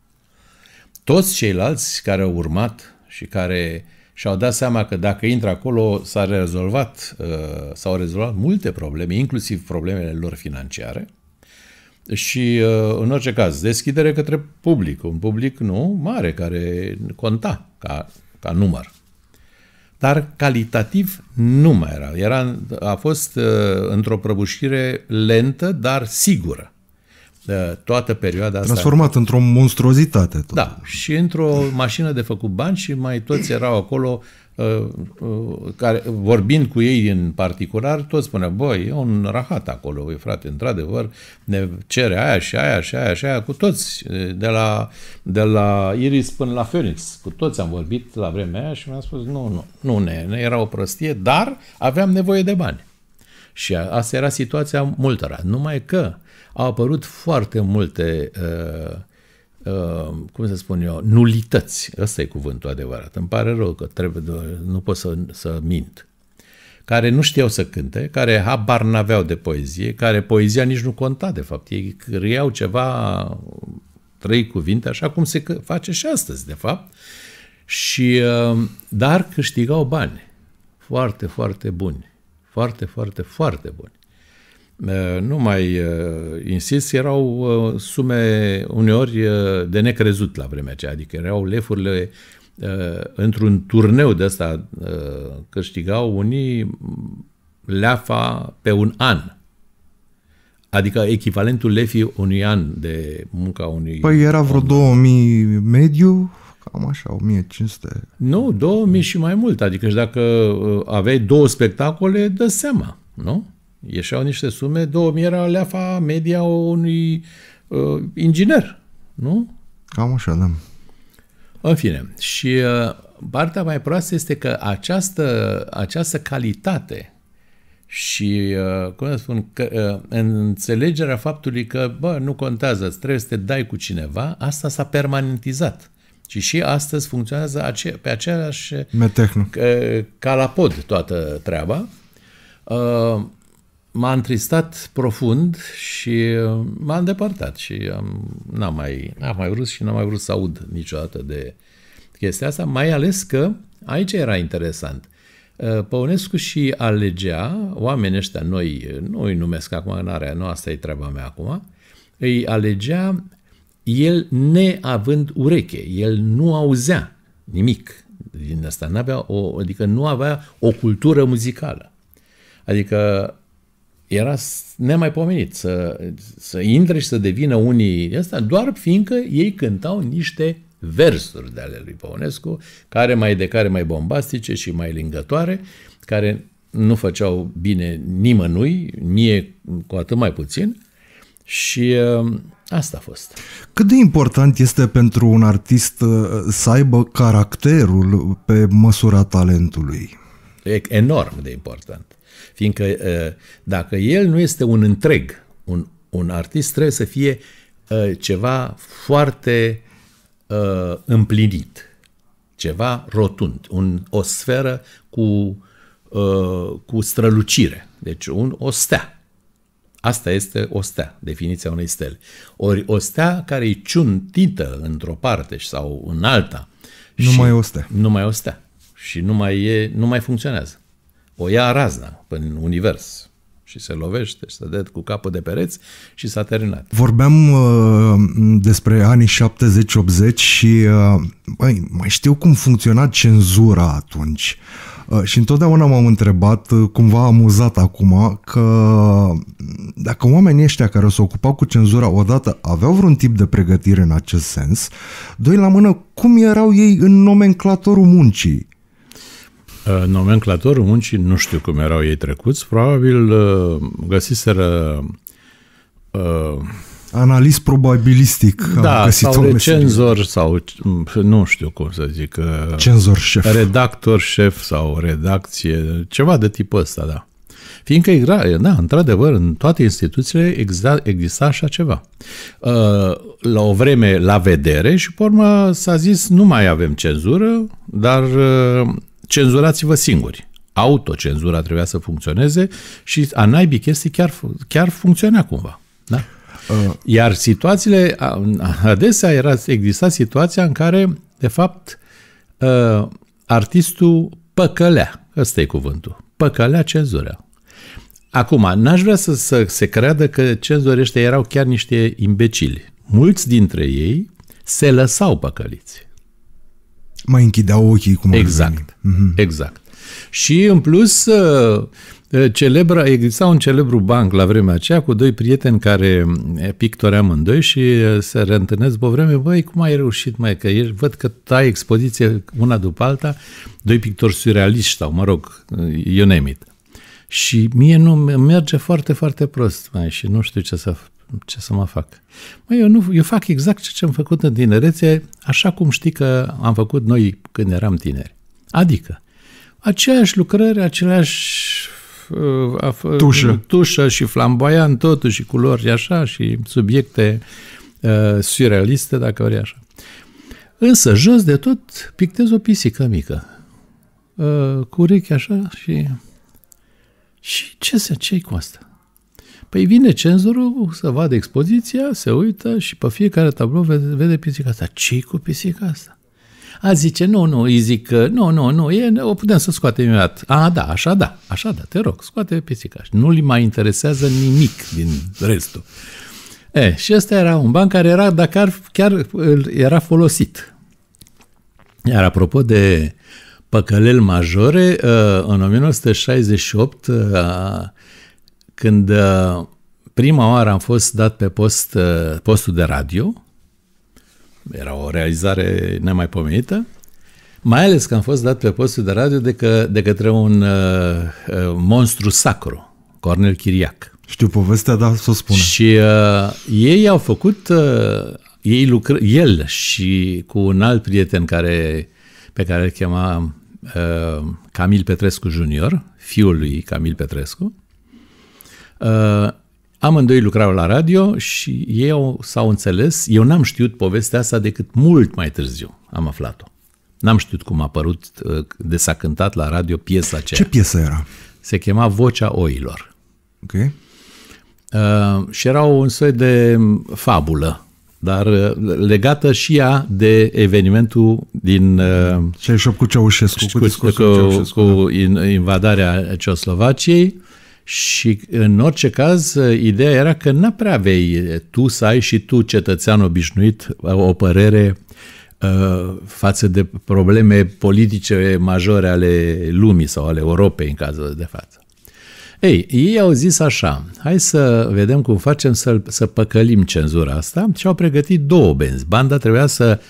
Toți ceilalți care au urmat și care și-au dat seama că dacă intră acolo s-a rezolvat, uh, s-au rezolvat multe probleme, inclusiv problemele lor financiare, și, uh, în orice caz, deschidere către public, un public nu mare, care conta ca, ca număr. Dar calitativ nu mai era. era a fost uh, într-o prăbușire lentă, dar sigură. Eh, toată perioada Transformat asta. Transformat într-o monstruozitate. Tot. Da, și într-o mașină de făcut bani și mai toți erau acolo eh, eh, care, vorbind cu ei în particular, toți spuneau, băi, e un rahat acolo, băi, frate, într-adevăr, ne cere aia și aia și aia și aia, cu toți, de la, de la Iris până la Phoenix, cu toți am vorbit la vremea aia și mi-am spus, nu, nu, nu, ne, ne era o prostie, dar aveam nevoie de bani. Și asta era situația multora. Numai că uh, au apărut foarte multe, uh, uh, cum să spun eu, nulități. Ăsta e cuvântul adevărat. Îmi pare rău că trebuie, nu pot să, să mint. Care nu știau să cânte, care habar n-aveau de poezie, care poezia nici nu conta, de fapt. Ei creau ceva, trei cuvinte, așa cum se face și astăzi, de fapt. Și, uh, dar câștigau bani foarte, foarte buni. Foarte, foarte, foarte buni. Eh, nu mai eh, insist, erau eh, sume uneori de necrezut la vremea aceea, adică erau lefurile într-un turneu de ăsta câștigau unii leafa pe un an. Adică echivalentul lefii unui an de munca unui... Păi era vreo 2000 mediu, cam așa, 1500. Nu, 2000 și mai mult. Adică și dacă aveai două spectacole, dă seama, nu? Ieșeau niște sume, 2000 era leafa media unui uh, inginer, nu? Cam așa, da. În fine, și uh, partea mai proastă este că această, această calitate și, uh, cum să spun, că, uh, înțelegerea faptului că, bă, nu contează, trebuie să te dai cu cineva, asta s-a permanentizat. Și și astăzi funcționează ace- pe aceeași... Metehnu. Uh, calapod ca la pod toată treaba. Uh, m-a întristat profund și uh, m-a îndepărtat și am, um, n-am, mai, n-am mai vrut și n-am mai vrut să aud niciodată de chestia asta, mai ales că aici era interesant. Uh, Păunescu și alegea, oamenii ăștia noi, nu îi numesc acum, în area, nu asta e treaba mea acum, îi alegea el neavând ureche, el nu auzea nimic din asta, n-avea o, adică nu avea o cultură muzicală. Adică era nemaipomenit să, să intre și să devină unii ăsta, doar fiindcă ei cântau niște versuri de ale lui Păunescu, care mai de care mai bombastice și mai lingătoare, care nu făceau bine nimănui, mie cu atât mai puțin, și ă, asta a fost. Cât de important este pentru un artist ă, să aibă caracterul pe măsura talentului? E enorm de important. Fiindcă uh, dacă el nu este un întreg, un, un artist trebuie să fie uh, ceva foarte uh, împlinit, ceva rotund, un, o sferă cu, cu strălucire, deci un, o stea. Asta este o stea, definiția unei stele. Ori o stea care e ciuntită într-o parte sau în alta. Nu mai e o stea. Nu mai e o stea. Și nu mai, e, nu mai funcționează o ia razna în univers și se lovește și se dă cu capul de pereți și s-a terminat. Vorbeam uh, despre anii 70-80 și uh, băi, mai știu cum funcționa cenzura atunci. Uh, și întotdeauna m-am întrebat, uh, cumva amuzat acum, că dacă oamenii ăștia care se ocupau cu cenzura odată aveau vreun tip de pregătire în acest sens, doi la mână, cum erau ei în nomenclatorul muncii? Uh, nomenclatorul muncii, nu știu cum erau ei trecuți, probabil uh, găsiseră uh, Analist probabilistic. Da, găsit sau recenzor sau nu știu cum să zic. Uh, Cenzor șef. Redactor șef sau redacție, ceva de tipul ăsta, da. Fiindcă, era, da, într-adevăr, în toate instituțiile exista, exista așa ceva. La o vreme la vedere și, pe urmă, s-a zis nu mai avem cenzură, dar cenzurați-vă singuri. Autocenzura trebuia să funcționeze și a naibii chestii chiar, chiar funcționa cumva. Da? Uh. Iar situațiile, adesea era, exista situația în care, de fapt, uh, artistul păcălea, ăsta e cuvântul, păcălea cenzura. Acum, n-aș vrea să, să se creadă că cenzorii erau chiar niște imbecili. Mulți dintre ei se lăsau păcăliți. Mai închideau ochii cum Exact, mm-hmm. exact. Și în plus, ă, ă, celebra, exista un celebru banc la vremea aceea cu doi prieteni care pictori amândoi și ă, se reîntâlnesc pe o vreme, băi, cum ai reușit, mai că ești, văd că tai expoziție una după alta, doi pictori surrealiști sau, mă rog, you name it. Și mie nu merge foarte, foarte prost mai și nu știu ce să ce să mă fac? Mă, eu, nu, eu fac exact ce am făcut în tinerețe, așa cum știi că am făcut noi când eram tineri. Adică, aceeași lucrări, aceleași uh, uh tușă. tușă și flamboian, totuși și culori așa și subiecte uh, surrealiste, dacă vrei așa. Însă, jos de tot, pictez o pisică mică, uh, cu urechi așa și... Și ce se ce cu asta? Păi vine cenzorul să vadă expoziția, se uită și pe fiecare tablou vede, vede pisica asta. ce cu pisica asta? A zice, nu, nu, îi zic, nu, nu, nu, e, o putem să scoatem imediat. A, da, așa da, așa da, te rog, scoate pisica. Nu li mai interesează nimic din restul. E, și ăsta era un ban care era, dacă ar, chiar era folosit. Iar apropo de păcălel majore, uh, în 1968 când uh, prima oară am fost dat pe post, uh, postul de radio, era o realizare nemaipomenită, mai ales că am fost dat pe postul de radio de, că, de către un uh, uh monstru sacru, Cornel Chiriac. Știu povestea, dar să o spun. Și uh, ei au făcut, uh, ei lucră, el și cu un alt prieten care, pe care îl chema uh, Camil Petrescu Junior, fiul lui Camil Petrescu, Uh, amândoi lucrau la radio și eu s-au înțeles. Eu n-am știut povestea asta decât mult mai târziu am aflat-o. N-am știut cum a apărut, uh, de s-a cântat la radio piesa aceea. Ce piesă era? Se chema Vocea Oilor. Ok. Uh, și era un soi de fabulă, dar uh, legată și ea de evenimentul din... Uh, Ce cu Ceaușescu, cu, cu, cu, cu, cu Cu Cu invadarea Ceoslovaciei și în orice caz, ideea era că n-a prea vei tu să ai și tu, cetățean obișnuit, o părere ă, față de probleme politice majore ale lumii sau ale Europei în cazul de față. Ei, ei au zis așa, hai să vedem cum facem să, să păcălim cenzura asta și au pregătit două benzi. Banda trebuia să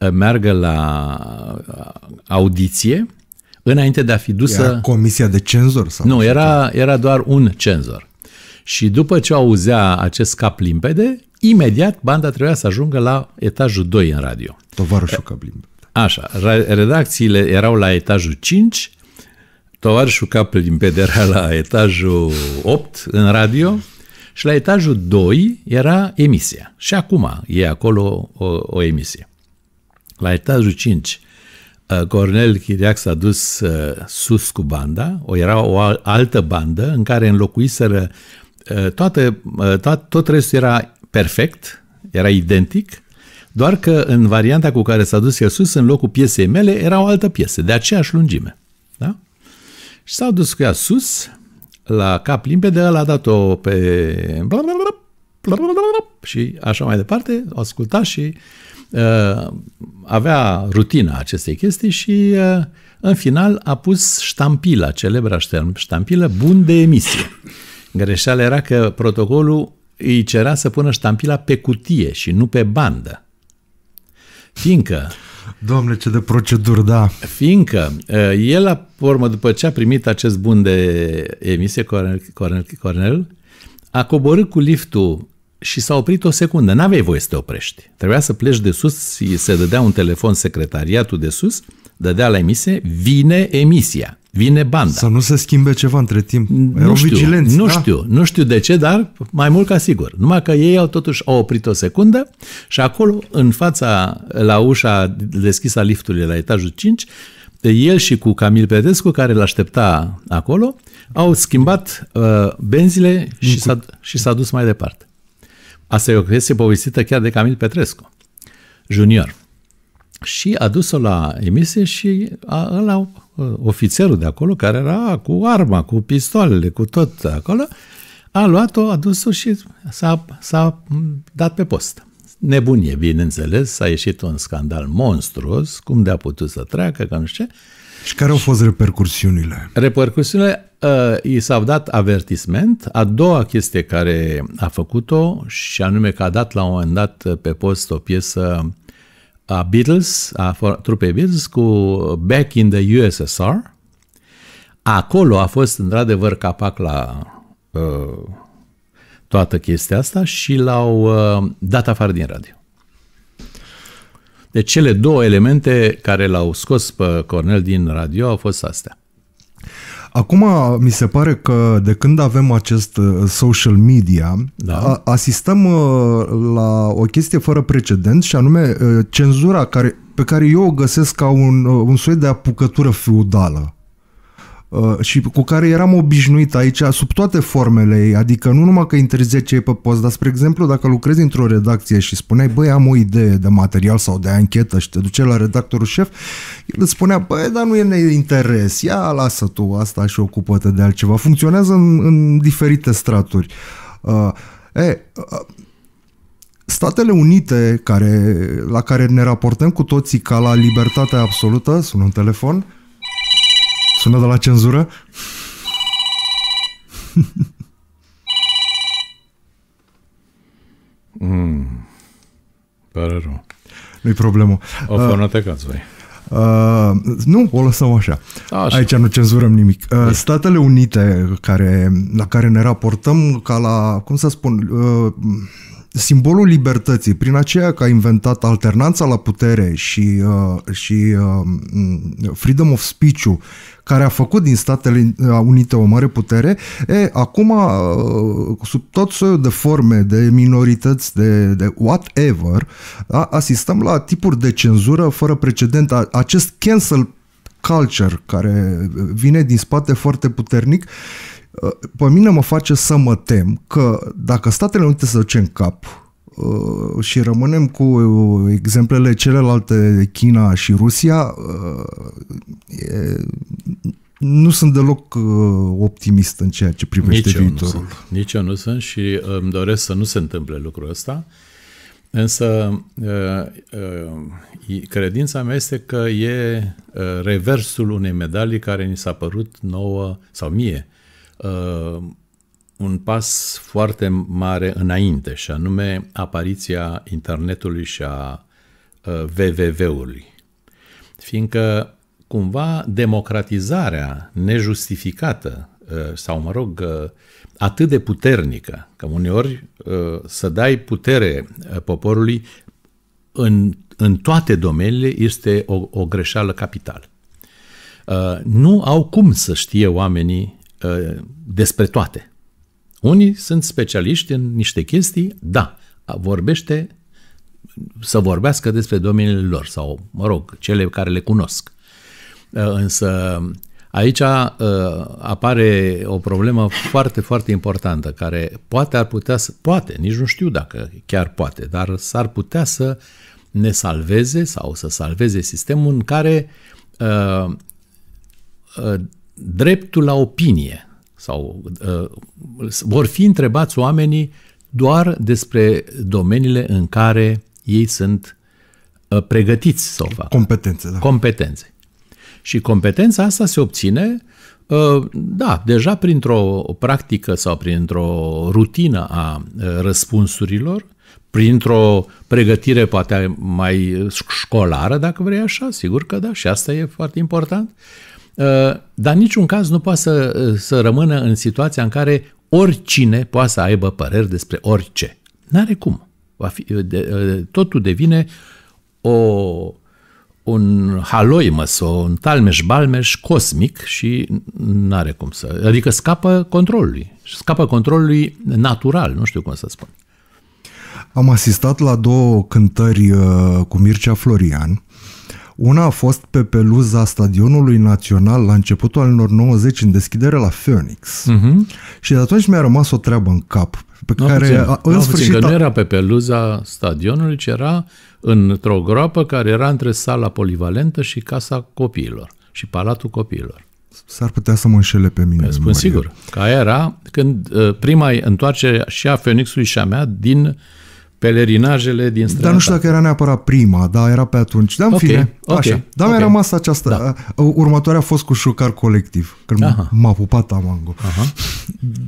ă, meargă la audiție înainte de a fi dusă... Era comisia de cenzor? Sau nu, era, era doar un cenzor. Și după ce auzea acest cap limpede, imediat banda trebuia să ajungă la etajul 2 în radio. Tovarășul cap limpede. Așa, redacțiile erau la etajul 5, tovarășul cap limpede era la etajul 8 în radio și la etajul 2 era emisia. Și acum e acolo o, o emisie. La etajul 5 Uh, Cornel Chiriac s-a dus uh, sus cu banda, o era o altă bandă în care înlocuiseră uh, toate, tot, tot restul era perfect, era identic, doar că în varianta cu care s-a dus el sus, în locul piesei mele, era o altă piesă, de aceeași lungime. Da? Și s-au dus cu ea sus, la cap limpede, el a dat-o pe... și așa mai departe, o asculta și uh, Uh, avea rutina acestei chestii și uh, în final a pus ștampila, celebra ștampilă, bun de emisie. Greșeala era că protocolul îi cerea să pună ștampila pe cutie și nu pe bandă. Fiindcă... Doamne, ce de procedură, da! Fiindcă uh, el, la urmă, după ce a primit acest bun de emisie, Cornel, Cornel, Cornel a coborât cu liftul și s-a oprit o secundă. N-aveai voie să te oprești. Trebuia să pleci de sus, se dădea un telefon secretariatul de sus, dădea la emisie, vine emisia, vine banda. Să nu se schimbe ceva între timp. Nu Erau știu, vigilenți, nu da? știu, nu știu de ce, dar mai mult ca sigur. Numai că ei au totuși au oprit o secundă și acolo, în fața, la ușa deschisă a liftului la etajul 5, el și cu Camil Petrescu, care l-aștepta acolo, au schimbat uh, benzile și s-a, și s-a dus mai departe. Asta e o chestie povestită chiar de Camil Petrescu, junior. Și a dus-o la emisie și a, ăla, uh, ofițerul de acolo, care era cu arma, cu pistoalele, cu tot acolo, a luat-o, a dus-o și s-a, s-a dat pe post. Nebunie, bineînțeles, s-a ieșit un scandal monstruos, cum de-a putut să treacă, că nu știu ce. Și care au fost repercursiunile? Repercursiunile, uh, i s-au dat avertisment. A doua chestie care a făcut-o, și anume că a dat la un moment dat pe post o piesă a Beatles, a trupei Beatles, cu Back in the USSR. Acolo a fost într-adevăr capac la uh, toată chestia asta și l-au uh, dat afară din radio. Deci cele două elemente care l-au scos pe Cornel din radio au fost astea. Acum mi se pare că de când avem acest uh, social media, da. asistăm uh, la o chestie fără precedent și anume uh, cenzura care, pe care eu o găsesc ca un, un soi de apucătură feudală. Uh, și cu care eram obișnuit aici sub toate formele ei, adică nu numai că interzice pe post, dar spre exemplu dacă lucrezi într-o redacție și spuneai băi am o idee de material sau de anchetă și te duce la redactorul șef, el îți spunea băi dar nu e neinteres, interes, ia lasă tu asta și ocupă-te de altceva, funcționează în, în diferite straturi. Uh, e, uh, Statele Unite, care, la care ne raportăm cu toții ca la libertatea absolută, sună un telefon, uh, Sună de la cenzură? [LAUGHS] mm. Pare rău. Nu-i problemă. O uh, fornatecați voi. Uh, nu, o lăsăm așa. așa. Aici nu cenzurăm nimic. Uh, Statele Unite, care, la care ne raportăm ca la, cum să spun, uh, simbolul libertății, prin aceea că a inventat alternanța la putere și, uh, și uh, mm, freedom of speech care a făcut din Statele Unite o mare putere, e, acum, uh, sub tot soiul de forme, de minorități, de, de whatever, da, asistăm la tipuri de cenzură fără precedent. Acest cancel culture care vine din spate foarte puternic Ă, pe mine mă face să mă tem că dacă Statele Unite se duce în cap ă, și rămânem cu exemplele celelalte, China și Rusia, ă, e, nu sunt deloc optimist în ceea ce privește Nici viitorul. Eu nu sunt. Nici eu nu sunt și îmi doresc să nu se întâmple lucrul ăsta. Însă credința mea este că e reversul unei medalii care ni s-a părut nouă sau mie uh, un pas foarte mare înainte, și anume apariția internetului și a uh, www-ului. Fiindcă cumva democratizarea nejustificată uh, sau, mă rog, uh, atât de puternică, că uneori uh, să dai putere poporului în, în toate domeniile este o, o greșeală capitală. Nu au cum să știe oamenii Uh, despre toate. Unii sunt specialiști în niște chestii, da, vorbește să vorbească despre domeniile lor sau, mă rog, cele care le cunosc. Uh, însă aici uh, apare o problemă foarte, foarte importantă care poate ar putea să, poate, nici nu știu dacă chiar poate, dar s-ar putea să ne salveze sau să salveze sistemul în care dreptul la opinie sau uh, vor fi întrebați oamenii doar despre domeniile în care ei sunt uh, pregătiți să o facă. Competențe, da. Competențe. Și competența asta se obține, uh, da, deja printr-o practică sau printr-o rutină a uh, răspunsurilor, printr-o pregătire poate mai școlară, dacă vrei așa, sigur că da, și asta e foarte important, Ă, dar niciun caz nu poate să, ă, să rămână în situația în care oricine poate să aibă păreri despre orice. N-are cum. Va fi, ă, de, totul devine o, un haloimăs, un talmeș-balmeș cosmic și n-are cum să... Adică scapă controlului. Scapă controlului natural, nu știu cum să spun. Am asistat la două cântări cu Mircea Florian una a fost pe peluza stadionului național la începutul anilor 90 în deschidere la Phoenix. Uh-huh. Și de atunci mi-a rămas o treabă în cap pe nu care puțin, a, în nu sfârșit... Puțin, că nu era pe peluza stadionului, ci era într-o groapă care era între sala polivalentă și casa copiilor și palatul copiilor. S-ar putea să mă înșele pe mine. Spun sigur, Ca era când uh, prima întoarcere și a Phoenixului și a mea din uh, pelerinajele din străinătate. Dar nu știu dacă era neapărat prima, dar era pe atunci. Dar în okay, fine, okay, așa. Dar okay. mi-a rămas aceasta. Da. Următoarea a fost cu șocar colectiv, când Aha. m-a pupat Amango. Aha. [LAUGHS]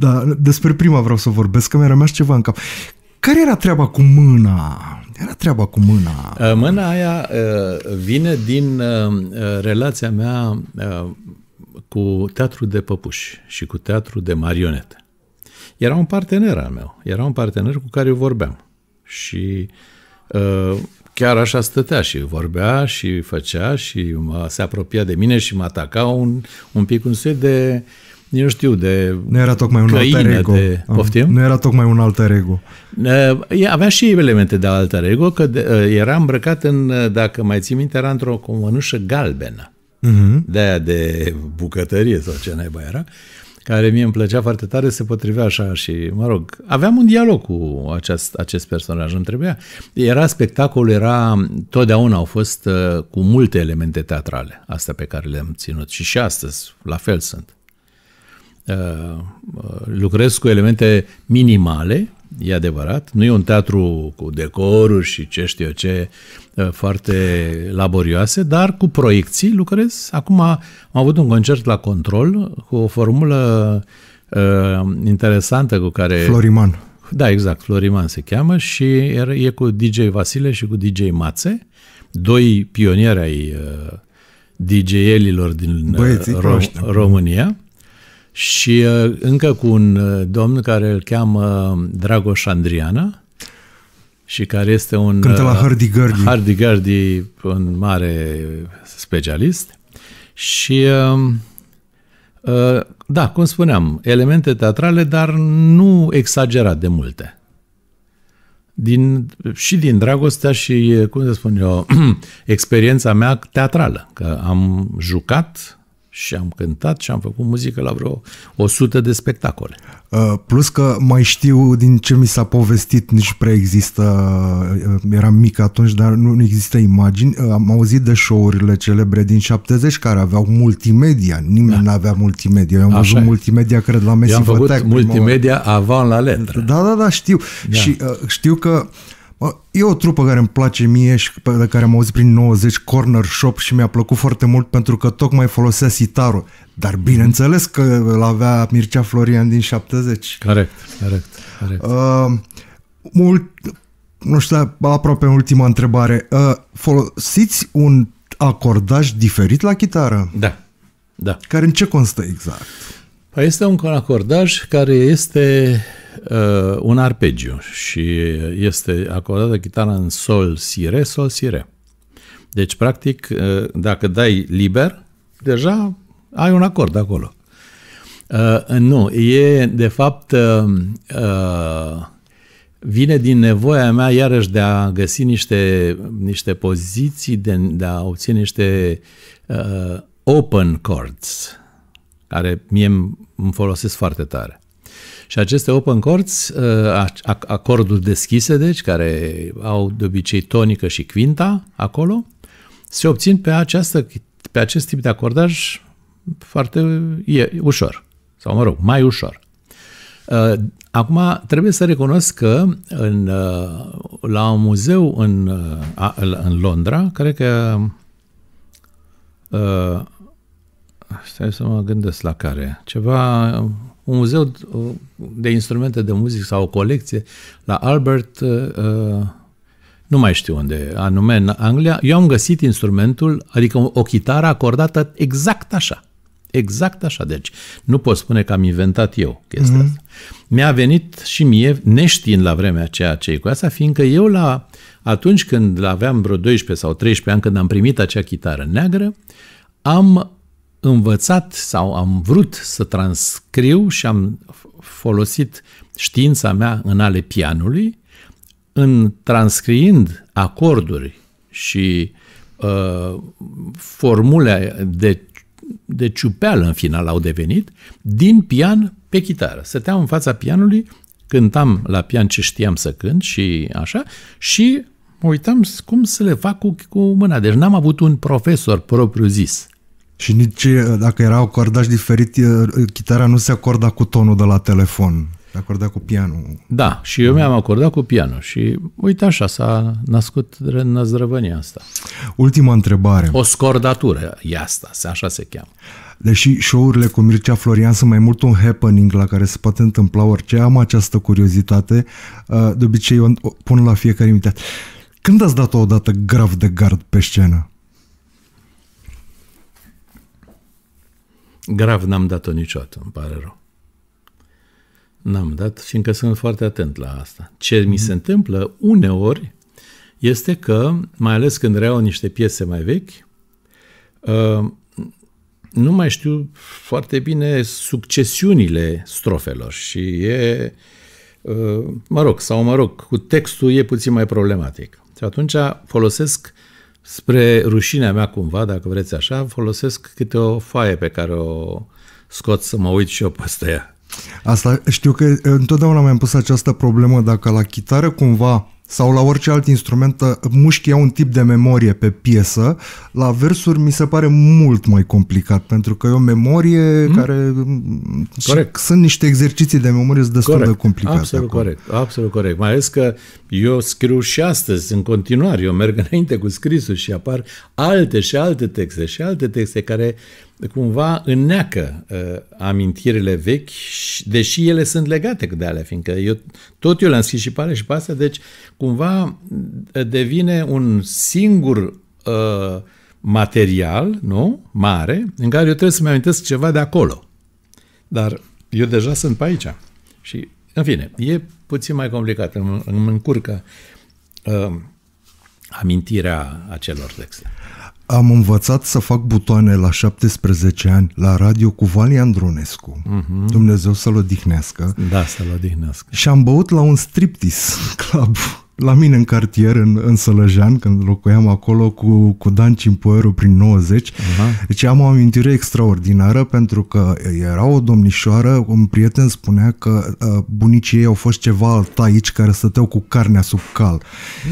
Dar despre prima vreau să vorbesc, că mi-a rămas ceva în cap. Care era treaba cu mâna? Era treaba cu mâna. Mâna aia vine din relația mea cu teatru de păpuși și cu teatru de marionete. Era un partener al meu, era un partener cu care eu vorbeam și uh, chiar așa stătea și vorbea și făcea și se apropia de mine și mă ataca un, un pic un soi de nu știu, de Nu era tocmai un alter ego. De, poftim? Nu era tocmai un alter ego. Uh, avea și elemente de alter ego, că uh, era îmbrăcat în, dacă mai ții minte, era într-o comănușă galbenă. Uh-huh. De aia de bucătărie sau ce naiba era. Uh, care mie îmi plăcea foarte tare, se potrivea așa și, mă rog, aveam un dialog cu acest, acest personaj, îmi trebuia. Era spectacol, era, totdeauna au fost uh, cu multe elemente teatrale, astea pe care le-am ținut și și astăzi, la fel sunt. Uh, uh, lucrez cu elemente minimale, e adevărat. Nu e un teatru cu decoruri și ce știu eu ce ă, foarte laborioase, dar cu proiecții lucrez. Acum am avut un concert la control cu o formulă uh, interesantă cu care... Floriman. Da, exact, Floriman se cheamă și er, e cu DJ Vasile și cu DJ Mațe, doi pionieri ai uh, ă, DJ-elilor din Băieții, Rom- România și uh, încă cu un uh, domn care îl cheamă um, Dragoș Andriana și care este un... Cântă la uh, hardy Gardy. hardy Gardy, un mare specialist. Și um, da, cum spuneam, elemente teatrale, dar nu exagerat de multe. Din, și din dragostea și, cum să spun eu, [CLEARS THROAT] experiența mea teatrală, că am jucat și am cântat și am făcut muzică la vreo 100 de spectacole. Uh, plus că mai știu din ce mi s-a povestit, nici prea există, uh, eram mic atunci, dar nu există imagini. Uh, am auzit de show-urile celebre din 70 care aveau multimedia, nimeni da. nu avea multimedia. Eu am Așa văzut e. multimedia, cred, la Messi Vătec. am făcut Vătec, multimedia avant la letră. Da, da, da, știu. Da. Și știu că uh, E o trupă care îmi place mie și pe care am auzit prin 90, Corner Shop, și mi-a plăcut foarte mult pentru că tocmai folosea sitarul. Dar bineînțeles că îl avea Mircea Florian din 70. Corect, corect, corect. Uh, mult, nu știu, aproape ultima întrebare. Uh, folosiți un acordaj diferit la chitară? Da, da. Care în ce constă exact? Păi este un acordaj care este uh, un arpegiu și este acordată chitara în sol si re, sol si re. Deci, practic, uh, dacă dai liber, deja ai un acord acolo. Uh, nu, e de fapt uh, uh, vine din nevoia mea iarăși de a găsi niște, niște poziții, de, de a obține niște uh, open chords, care mie îmi folosesc foarte tare. Și aceste open chords, uh, acorduri deschise, deci, care au de obicei tonică și quinta acolo, se obțin pe, această, pe acest tip de acordaj foarte e, ușor. Sau, mă rog, mai ușor. Uh, acum, trebuie să recunosc că în, uh, la un muzeu în, în Londra, cred că stai să mă gândesc la care, ceva, un muzeu de instrumente de muzică sau o colecție la Albert, uh, uh, nu mai știu unde, anume în Anglia, eu am găsit instrumentul, adică o chitară acordată exact așa. Exact așa. Deci nu pot spune că am inventat eu chestia mm-hmm. asta. Mi-a venit și mie, neștiind la vremea aceea ce cu asta, fiindcă eu la, atunci când aveam vreo 12 sau 13 ani, când am primit acea chitară neagră, am învățat sau am vrut să transcriu și am folosit știința mea în ale pianului, în transcriind acorduri și uh, formule de, de ciupeală în final au devenit, din pian pe chitară. Săteam în fața pianului, cântam la pian ce știam să cânt și așa, și mă uitam cum să le fac cu, cu mâna. Deci n-am avut un profesor propriu zis. Și nici eh, dacă erau acordași diferit, eh, chitara nu se acorda cu tonul de la telefon, se acorda cu pianul. Da, și eu mi-am acordat cu pianul și uite așa s-a nascut năzdrăvânia asta. Ultima întrebare. O scordatură e asta, așa se cheamă. Deși show-urile cu Mircea Florian sunt mai mult un happening la care se poate întâmpla orice, am această curiozitate, eh, de obicei o pun la fiecare invitat. Când ați dat-o odată grav de gard pe scenă? Grav n-am dat-o niciodată, îmi pare rău. N-am dat, fiindcă sunt foarte atent la asta. Ce mm-hmm. mi se mhm. întâmplă uneori este că, mai ales când reau niște piese mai vechi, uh, nu mai știu foarte bine succesiunile strofelor și e, uh, mă rog, sau mă rog, cu textul e puțin mai problematic. Și atunci folosesc Spre rușinea mea cumva, dacă vreți așa, folosesc câte o foaie pe care o scot să mă uit și eu peste ea. Asta știu că întotdeauna mi-am pus această problemă dacă la chitară cumva sau la orice alt instrument ă, mușchii au un tip de memorie pe piesă, la versuri mi se pare mult mai complicat, pentru că e o memorie mm? care... Corect. Sunt niște exerciții de memorie destul corect. de complicate. Absolut acum. corect, absolut corect. Mai ales că eu scriu și astăzi, în continuare, eu merg [LAUGHS] înainte cu scrisul și apar alte și alte texte și alte texte care uh, cumva înneacă uh, amintirile vechi, deși ele sunt legate de alea, fiindcă eu, tot eu le-am scris și pe alea și pe astea, deci cumva uh, devine un singur uh, material, nu? Mare, în care eu trebuie să-mi amintesc ceva de acolo. Dar eu deja sunt pe aici. Și, în fine, e puțin mai complicat. Îmi, îmi încurcă uh, amintirea acelor texte. Am învățat să fac butoane la 17 ani la radio cu Vali Andronescu. Uh-huh. Dumnezeu să-l odihnească. Da, să-l odihnească. Și am băut la un striptease club la mine în cartier, în, în Sălăjean, când locuiam acolo cu, cu Dan Cimpoeru prin 90. Uh-huh. Deci am o amintire extraordinară pentru că era o domnișoară, un prieten spunea că uh, bunicii ei au fost ceva aici, care stăteau cu carnea sub cal.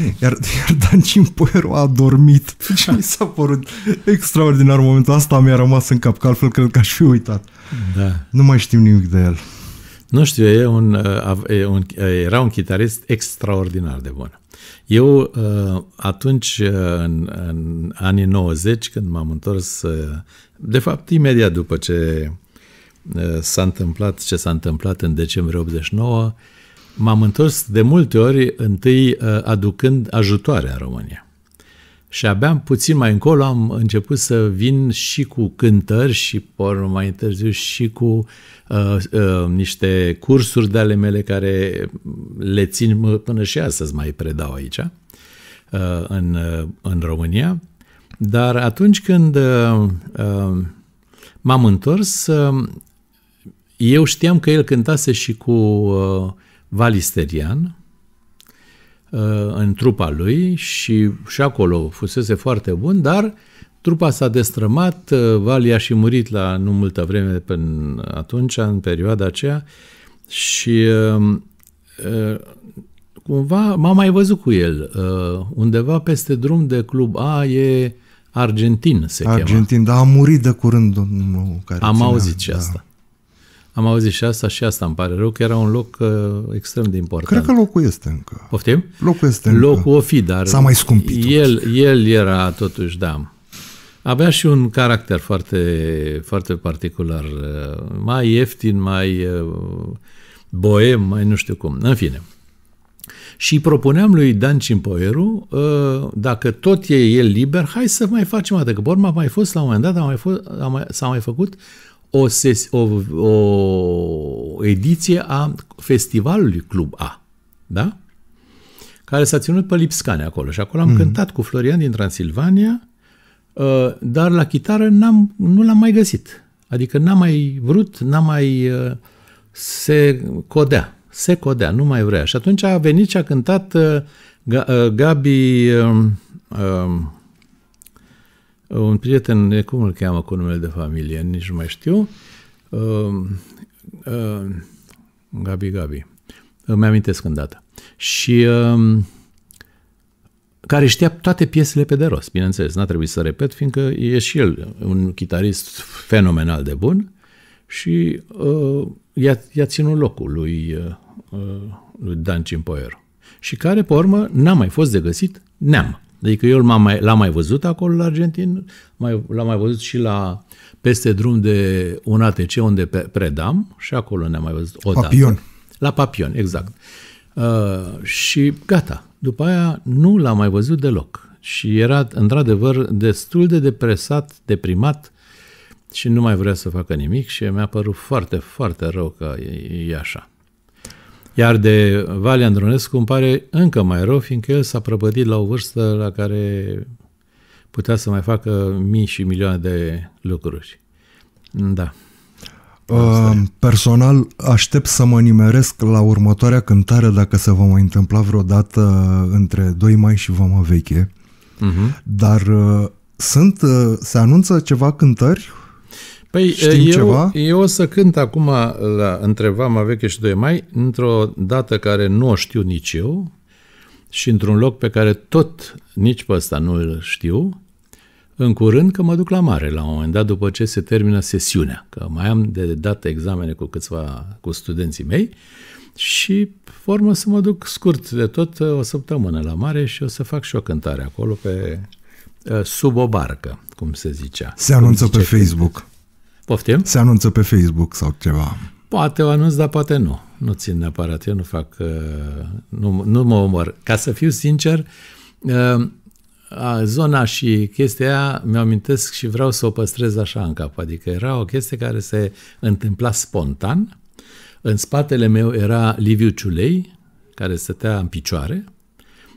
Mm. Iar, iar Dan Cimpoeru a dormit. Deci mi s-a părut extraordinar momentul asta mi-a rămas în cap, că altfel cred că aș fi uitat. Da. Nu mai știm nimic de el. Nu știu, e un, uh, e un, uh, era un chitarist extraordinar de bun. Eu uh, atunci, în, în anii 90, când m-am întors, de fapt imediat după ce s-a întâmplat ce s-a întâmplat în decembrie 89, m-am întors de multe ori, întâi aducând ajutoare în România. Și abia puțin mai încolo am început să vin și cu cântări și por mai târziu și cu uh, uh, niște cursuri de ale mele care le țin până și astăzi mai predau aici uh, în, uh, în România. Dar atunci când uh, uh, m-am întors, uh, eu știam că el cântase și cu uh, Valisterian Uh, în trupa lui și și acolo fusese foarte bun, dar trupa s-a destrămat, uh, Valia și murit la nu multă vreme până atunci, în perioada aceea și um, uh, cumva m-am mai văzut cu el undeva peste drum de club A e Argentin se Argentin, chema. dar a murit de curând domnul care Am ținea, auzit și da. asta. Am auzit și asta și asta, îmi pare rău că era un loc uh, extrem de important. Cred că locul este încă. Poftim? Locul este încă. Locul o fi, dar... S-a mai scumpit. El, el era totuși, da. Avea și un caracter foarte, foarte particular, uh, mai ieftin, mai uh, boem, mai nu știu cum. În fine. Și propuneam lui Dan Cimpoeru, uh, dacă tot e el liber, hai să mai facem atât. că pe urmă a mai fost la un moment dat, a mai fost, a mai, s-a mai făcut o, ses, o, o ediție a festivalului Club A, da? care s-a ținut pe Lipscane acolo și acolo am mm-hmm. cântat cu Florian din Transilvania, uh, dar la chitară n-am, nu l-am mai găsit. Adică n-am mai vrut, n-am mai... Uh, se codea, se codea, nu mai vrea. Și atunci a venit și a cântat uh, Gabi... Um, um, Uh, un prieten, cum îl cheamă cu numele de familie, nici nu mai știu, um, uh, Gabi Gabi, îmi amintesc data. și um, care știa toate piesele pe de rost, bineînțeles, n-a trebuit să repet, fiindcă e și el un chitarist fenomenal de bun și uh, i-a, i-a ținut locul lui, uh, lui Dan Cimpoier și care, pe urmă, n-a mai fost de găsit neam. Adică eu l-am mai, l-am mai văzut acolo la Argentin, mai, l-am mai văzut și la peste drum de un ATC unde predam și acolo ne-am mai văzut odată. Papion. La Papion, exact. Uh, și gata. După aia nu l-am mai văzut deloc. Și era, într-adevăr, destul de depresat, deprimat și nu mai vrea să facă nimic și mi-a părut foarte, foarte rău că e, e așa. Iar de Vale Andronescu îmi pare încă mai rău, fiindcă el s-a prăbădit la o vârstă la care putea să mai facă mii și milioane de lucruri. Da. Uh, personal, aștept să mă nimeresc la următoarea cântare dacă se va mai întâmpla vreodată între 2 mai și Vama Veche. Uh-huh. Dar uh, sunt, uh, se anunță ceva cântări Păi Știm eu, ceva? eu o să cânt acum la Întreva mă veche și doi mai într-o dată care nu o știu nici eu și într-un loc pe care tot nici pe ăsta nu îl știu, în curând că mă duc la mare la un moment dat după ce se termină sesiunea, că mai am de dat examene cu câțiva, cu studenții mei și formă să mă duc scurt de tot o săptămână la mare și o să fac și o cântare acolo pe sub o barcă, cum se zicea. Se anunță zice pe Facebook. Când... Poftim? Se anunță pe Facebook sau ceva. Poate o anunț, dar poate nu. Nu țin neapărat, eu nu fac, uh, nu, nu mă omor. Ca să fiu sincer, uh, zona și chestia mi-o amintesc și vreau să o păstrez așa în cap. Adică era o chestie care se întâmpla spontan. În spatele meu era Liviu Ciulei, care stătea în picioare,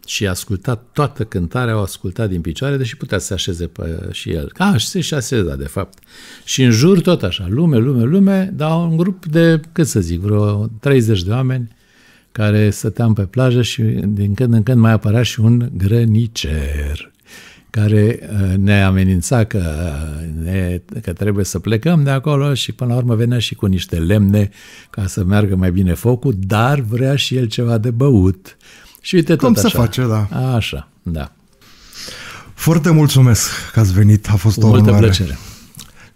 și a ascultat toată cântarea, o ascultat din picioare, deși putea să se așeze pe, și el. Ca și se și așeza, da, de fapt. Și în jur tot așa, lume, lume, lume, dar un grup de, cât să zic, vreo 30 de oameni care stăteam pe plajă și din când în când mai apărea și un grănicer care uh, ne amenința că, uh, ne, că trebuie să plecăm de acolo și până la urmă venea și cu niște lemne ca să meargă mai bine focul, dar vrea și el ceva de băut. Și uite Cum tot așa. se face, da. Așa, da. Foarte mulțumesc că ați venit, a fost o Multă onoare. plăcere.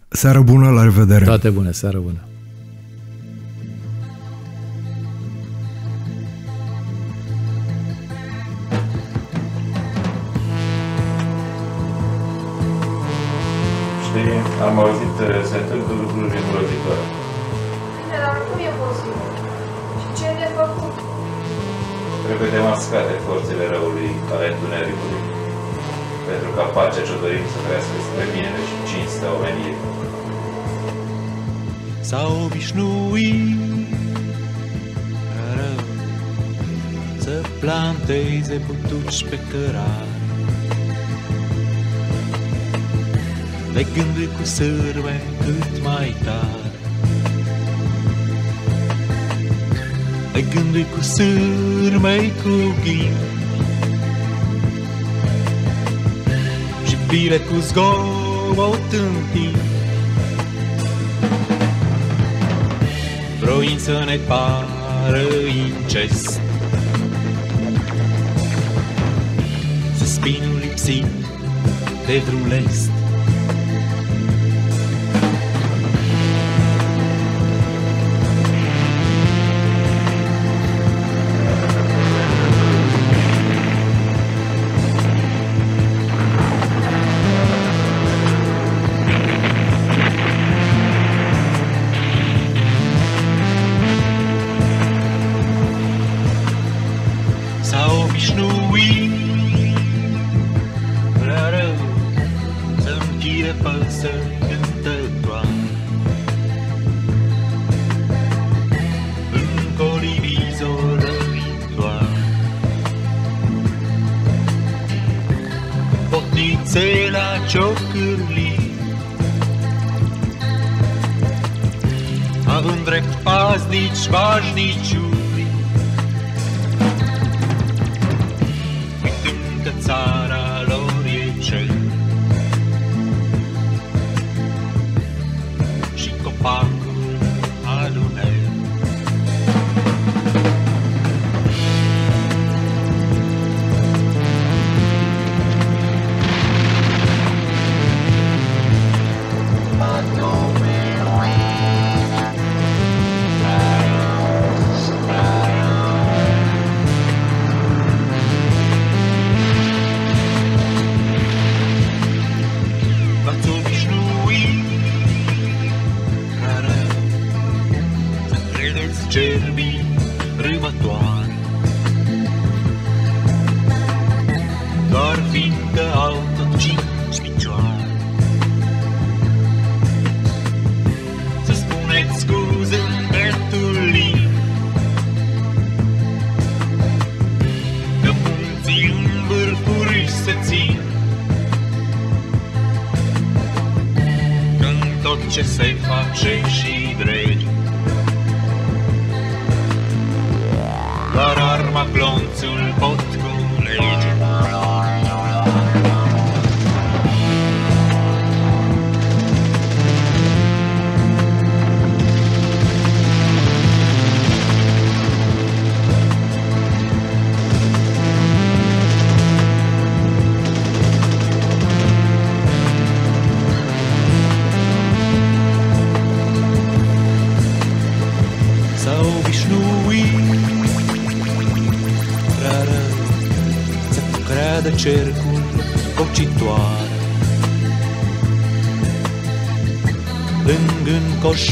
Seară bună, la revedere. Toate bune, seară bună. viteze putuci pe cărar. Legându-i cu sârme cât mai tare, Legându-i cu sârme cu ghim, Și bile cu zgomot în timp, Vroind ne pară incest, vinul lipsit de vreun lest se la ciocârli Având drept paznici vașniciu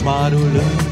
Marulanda.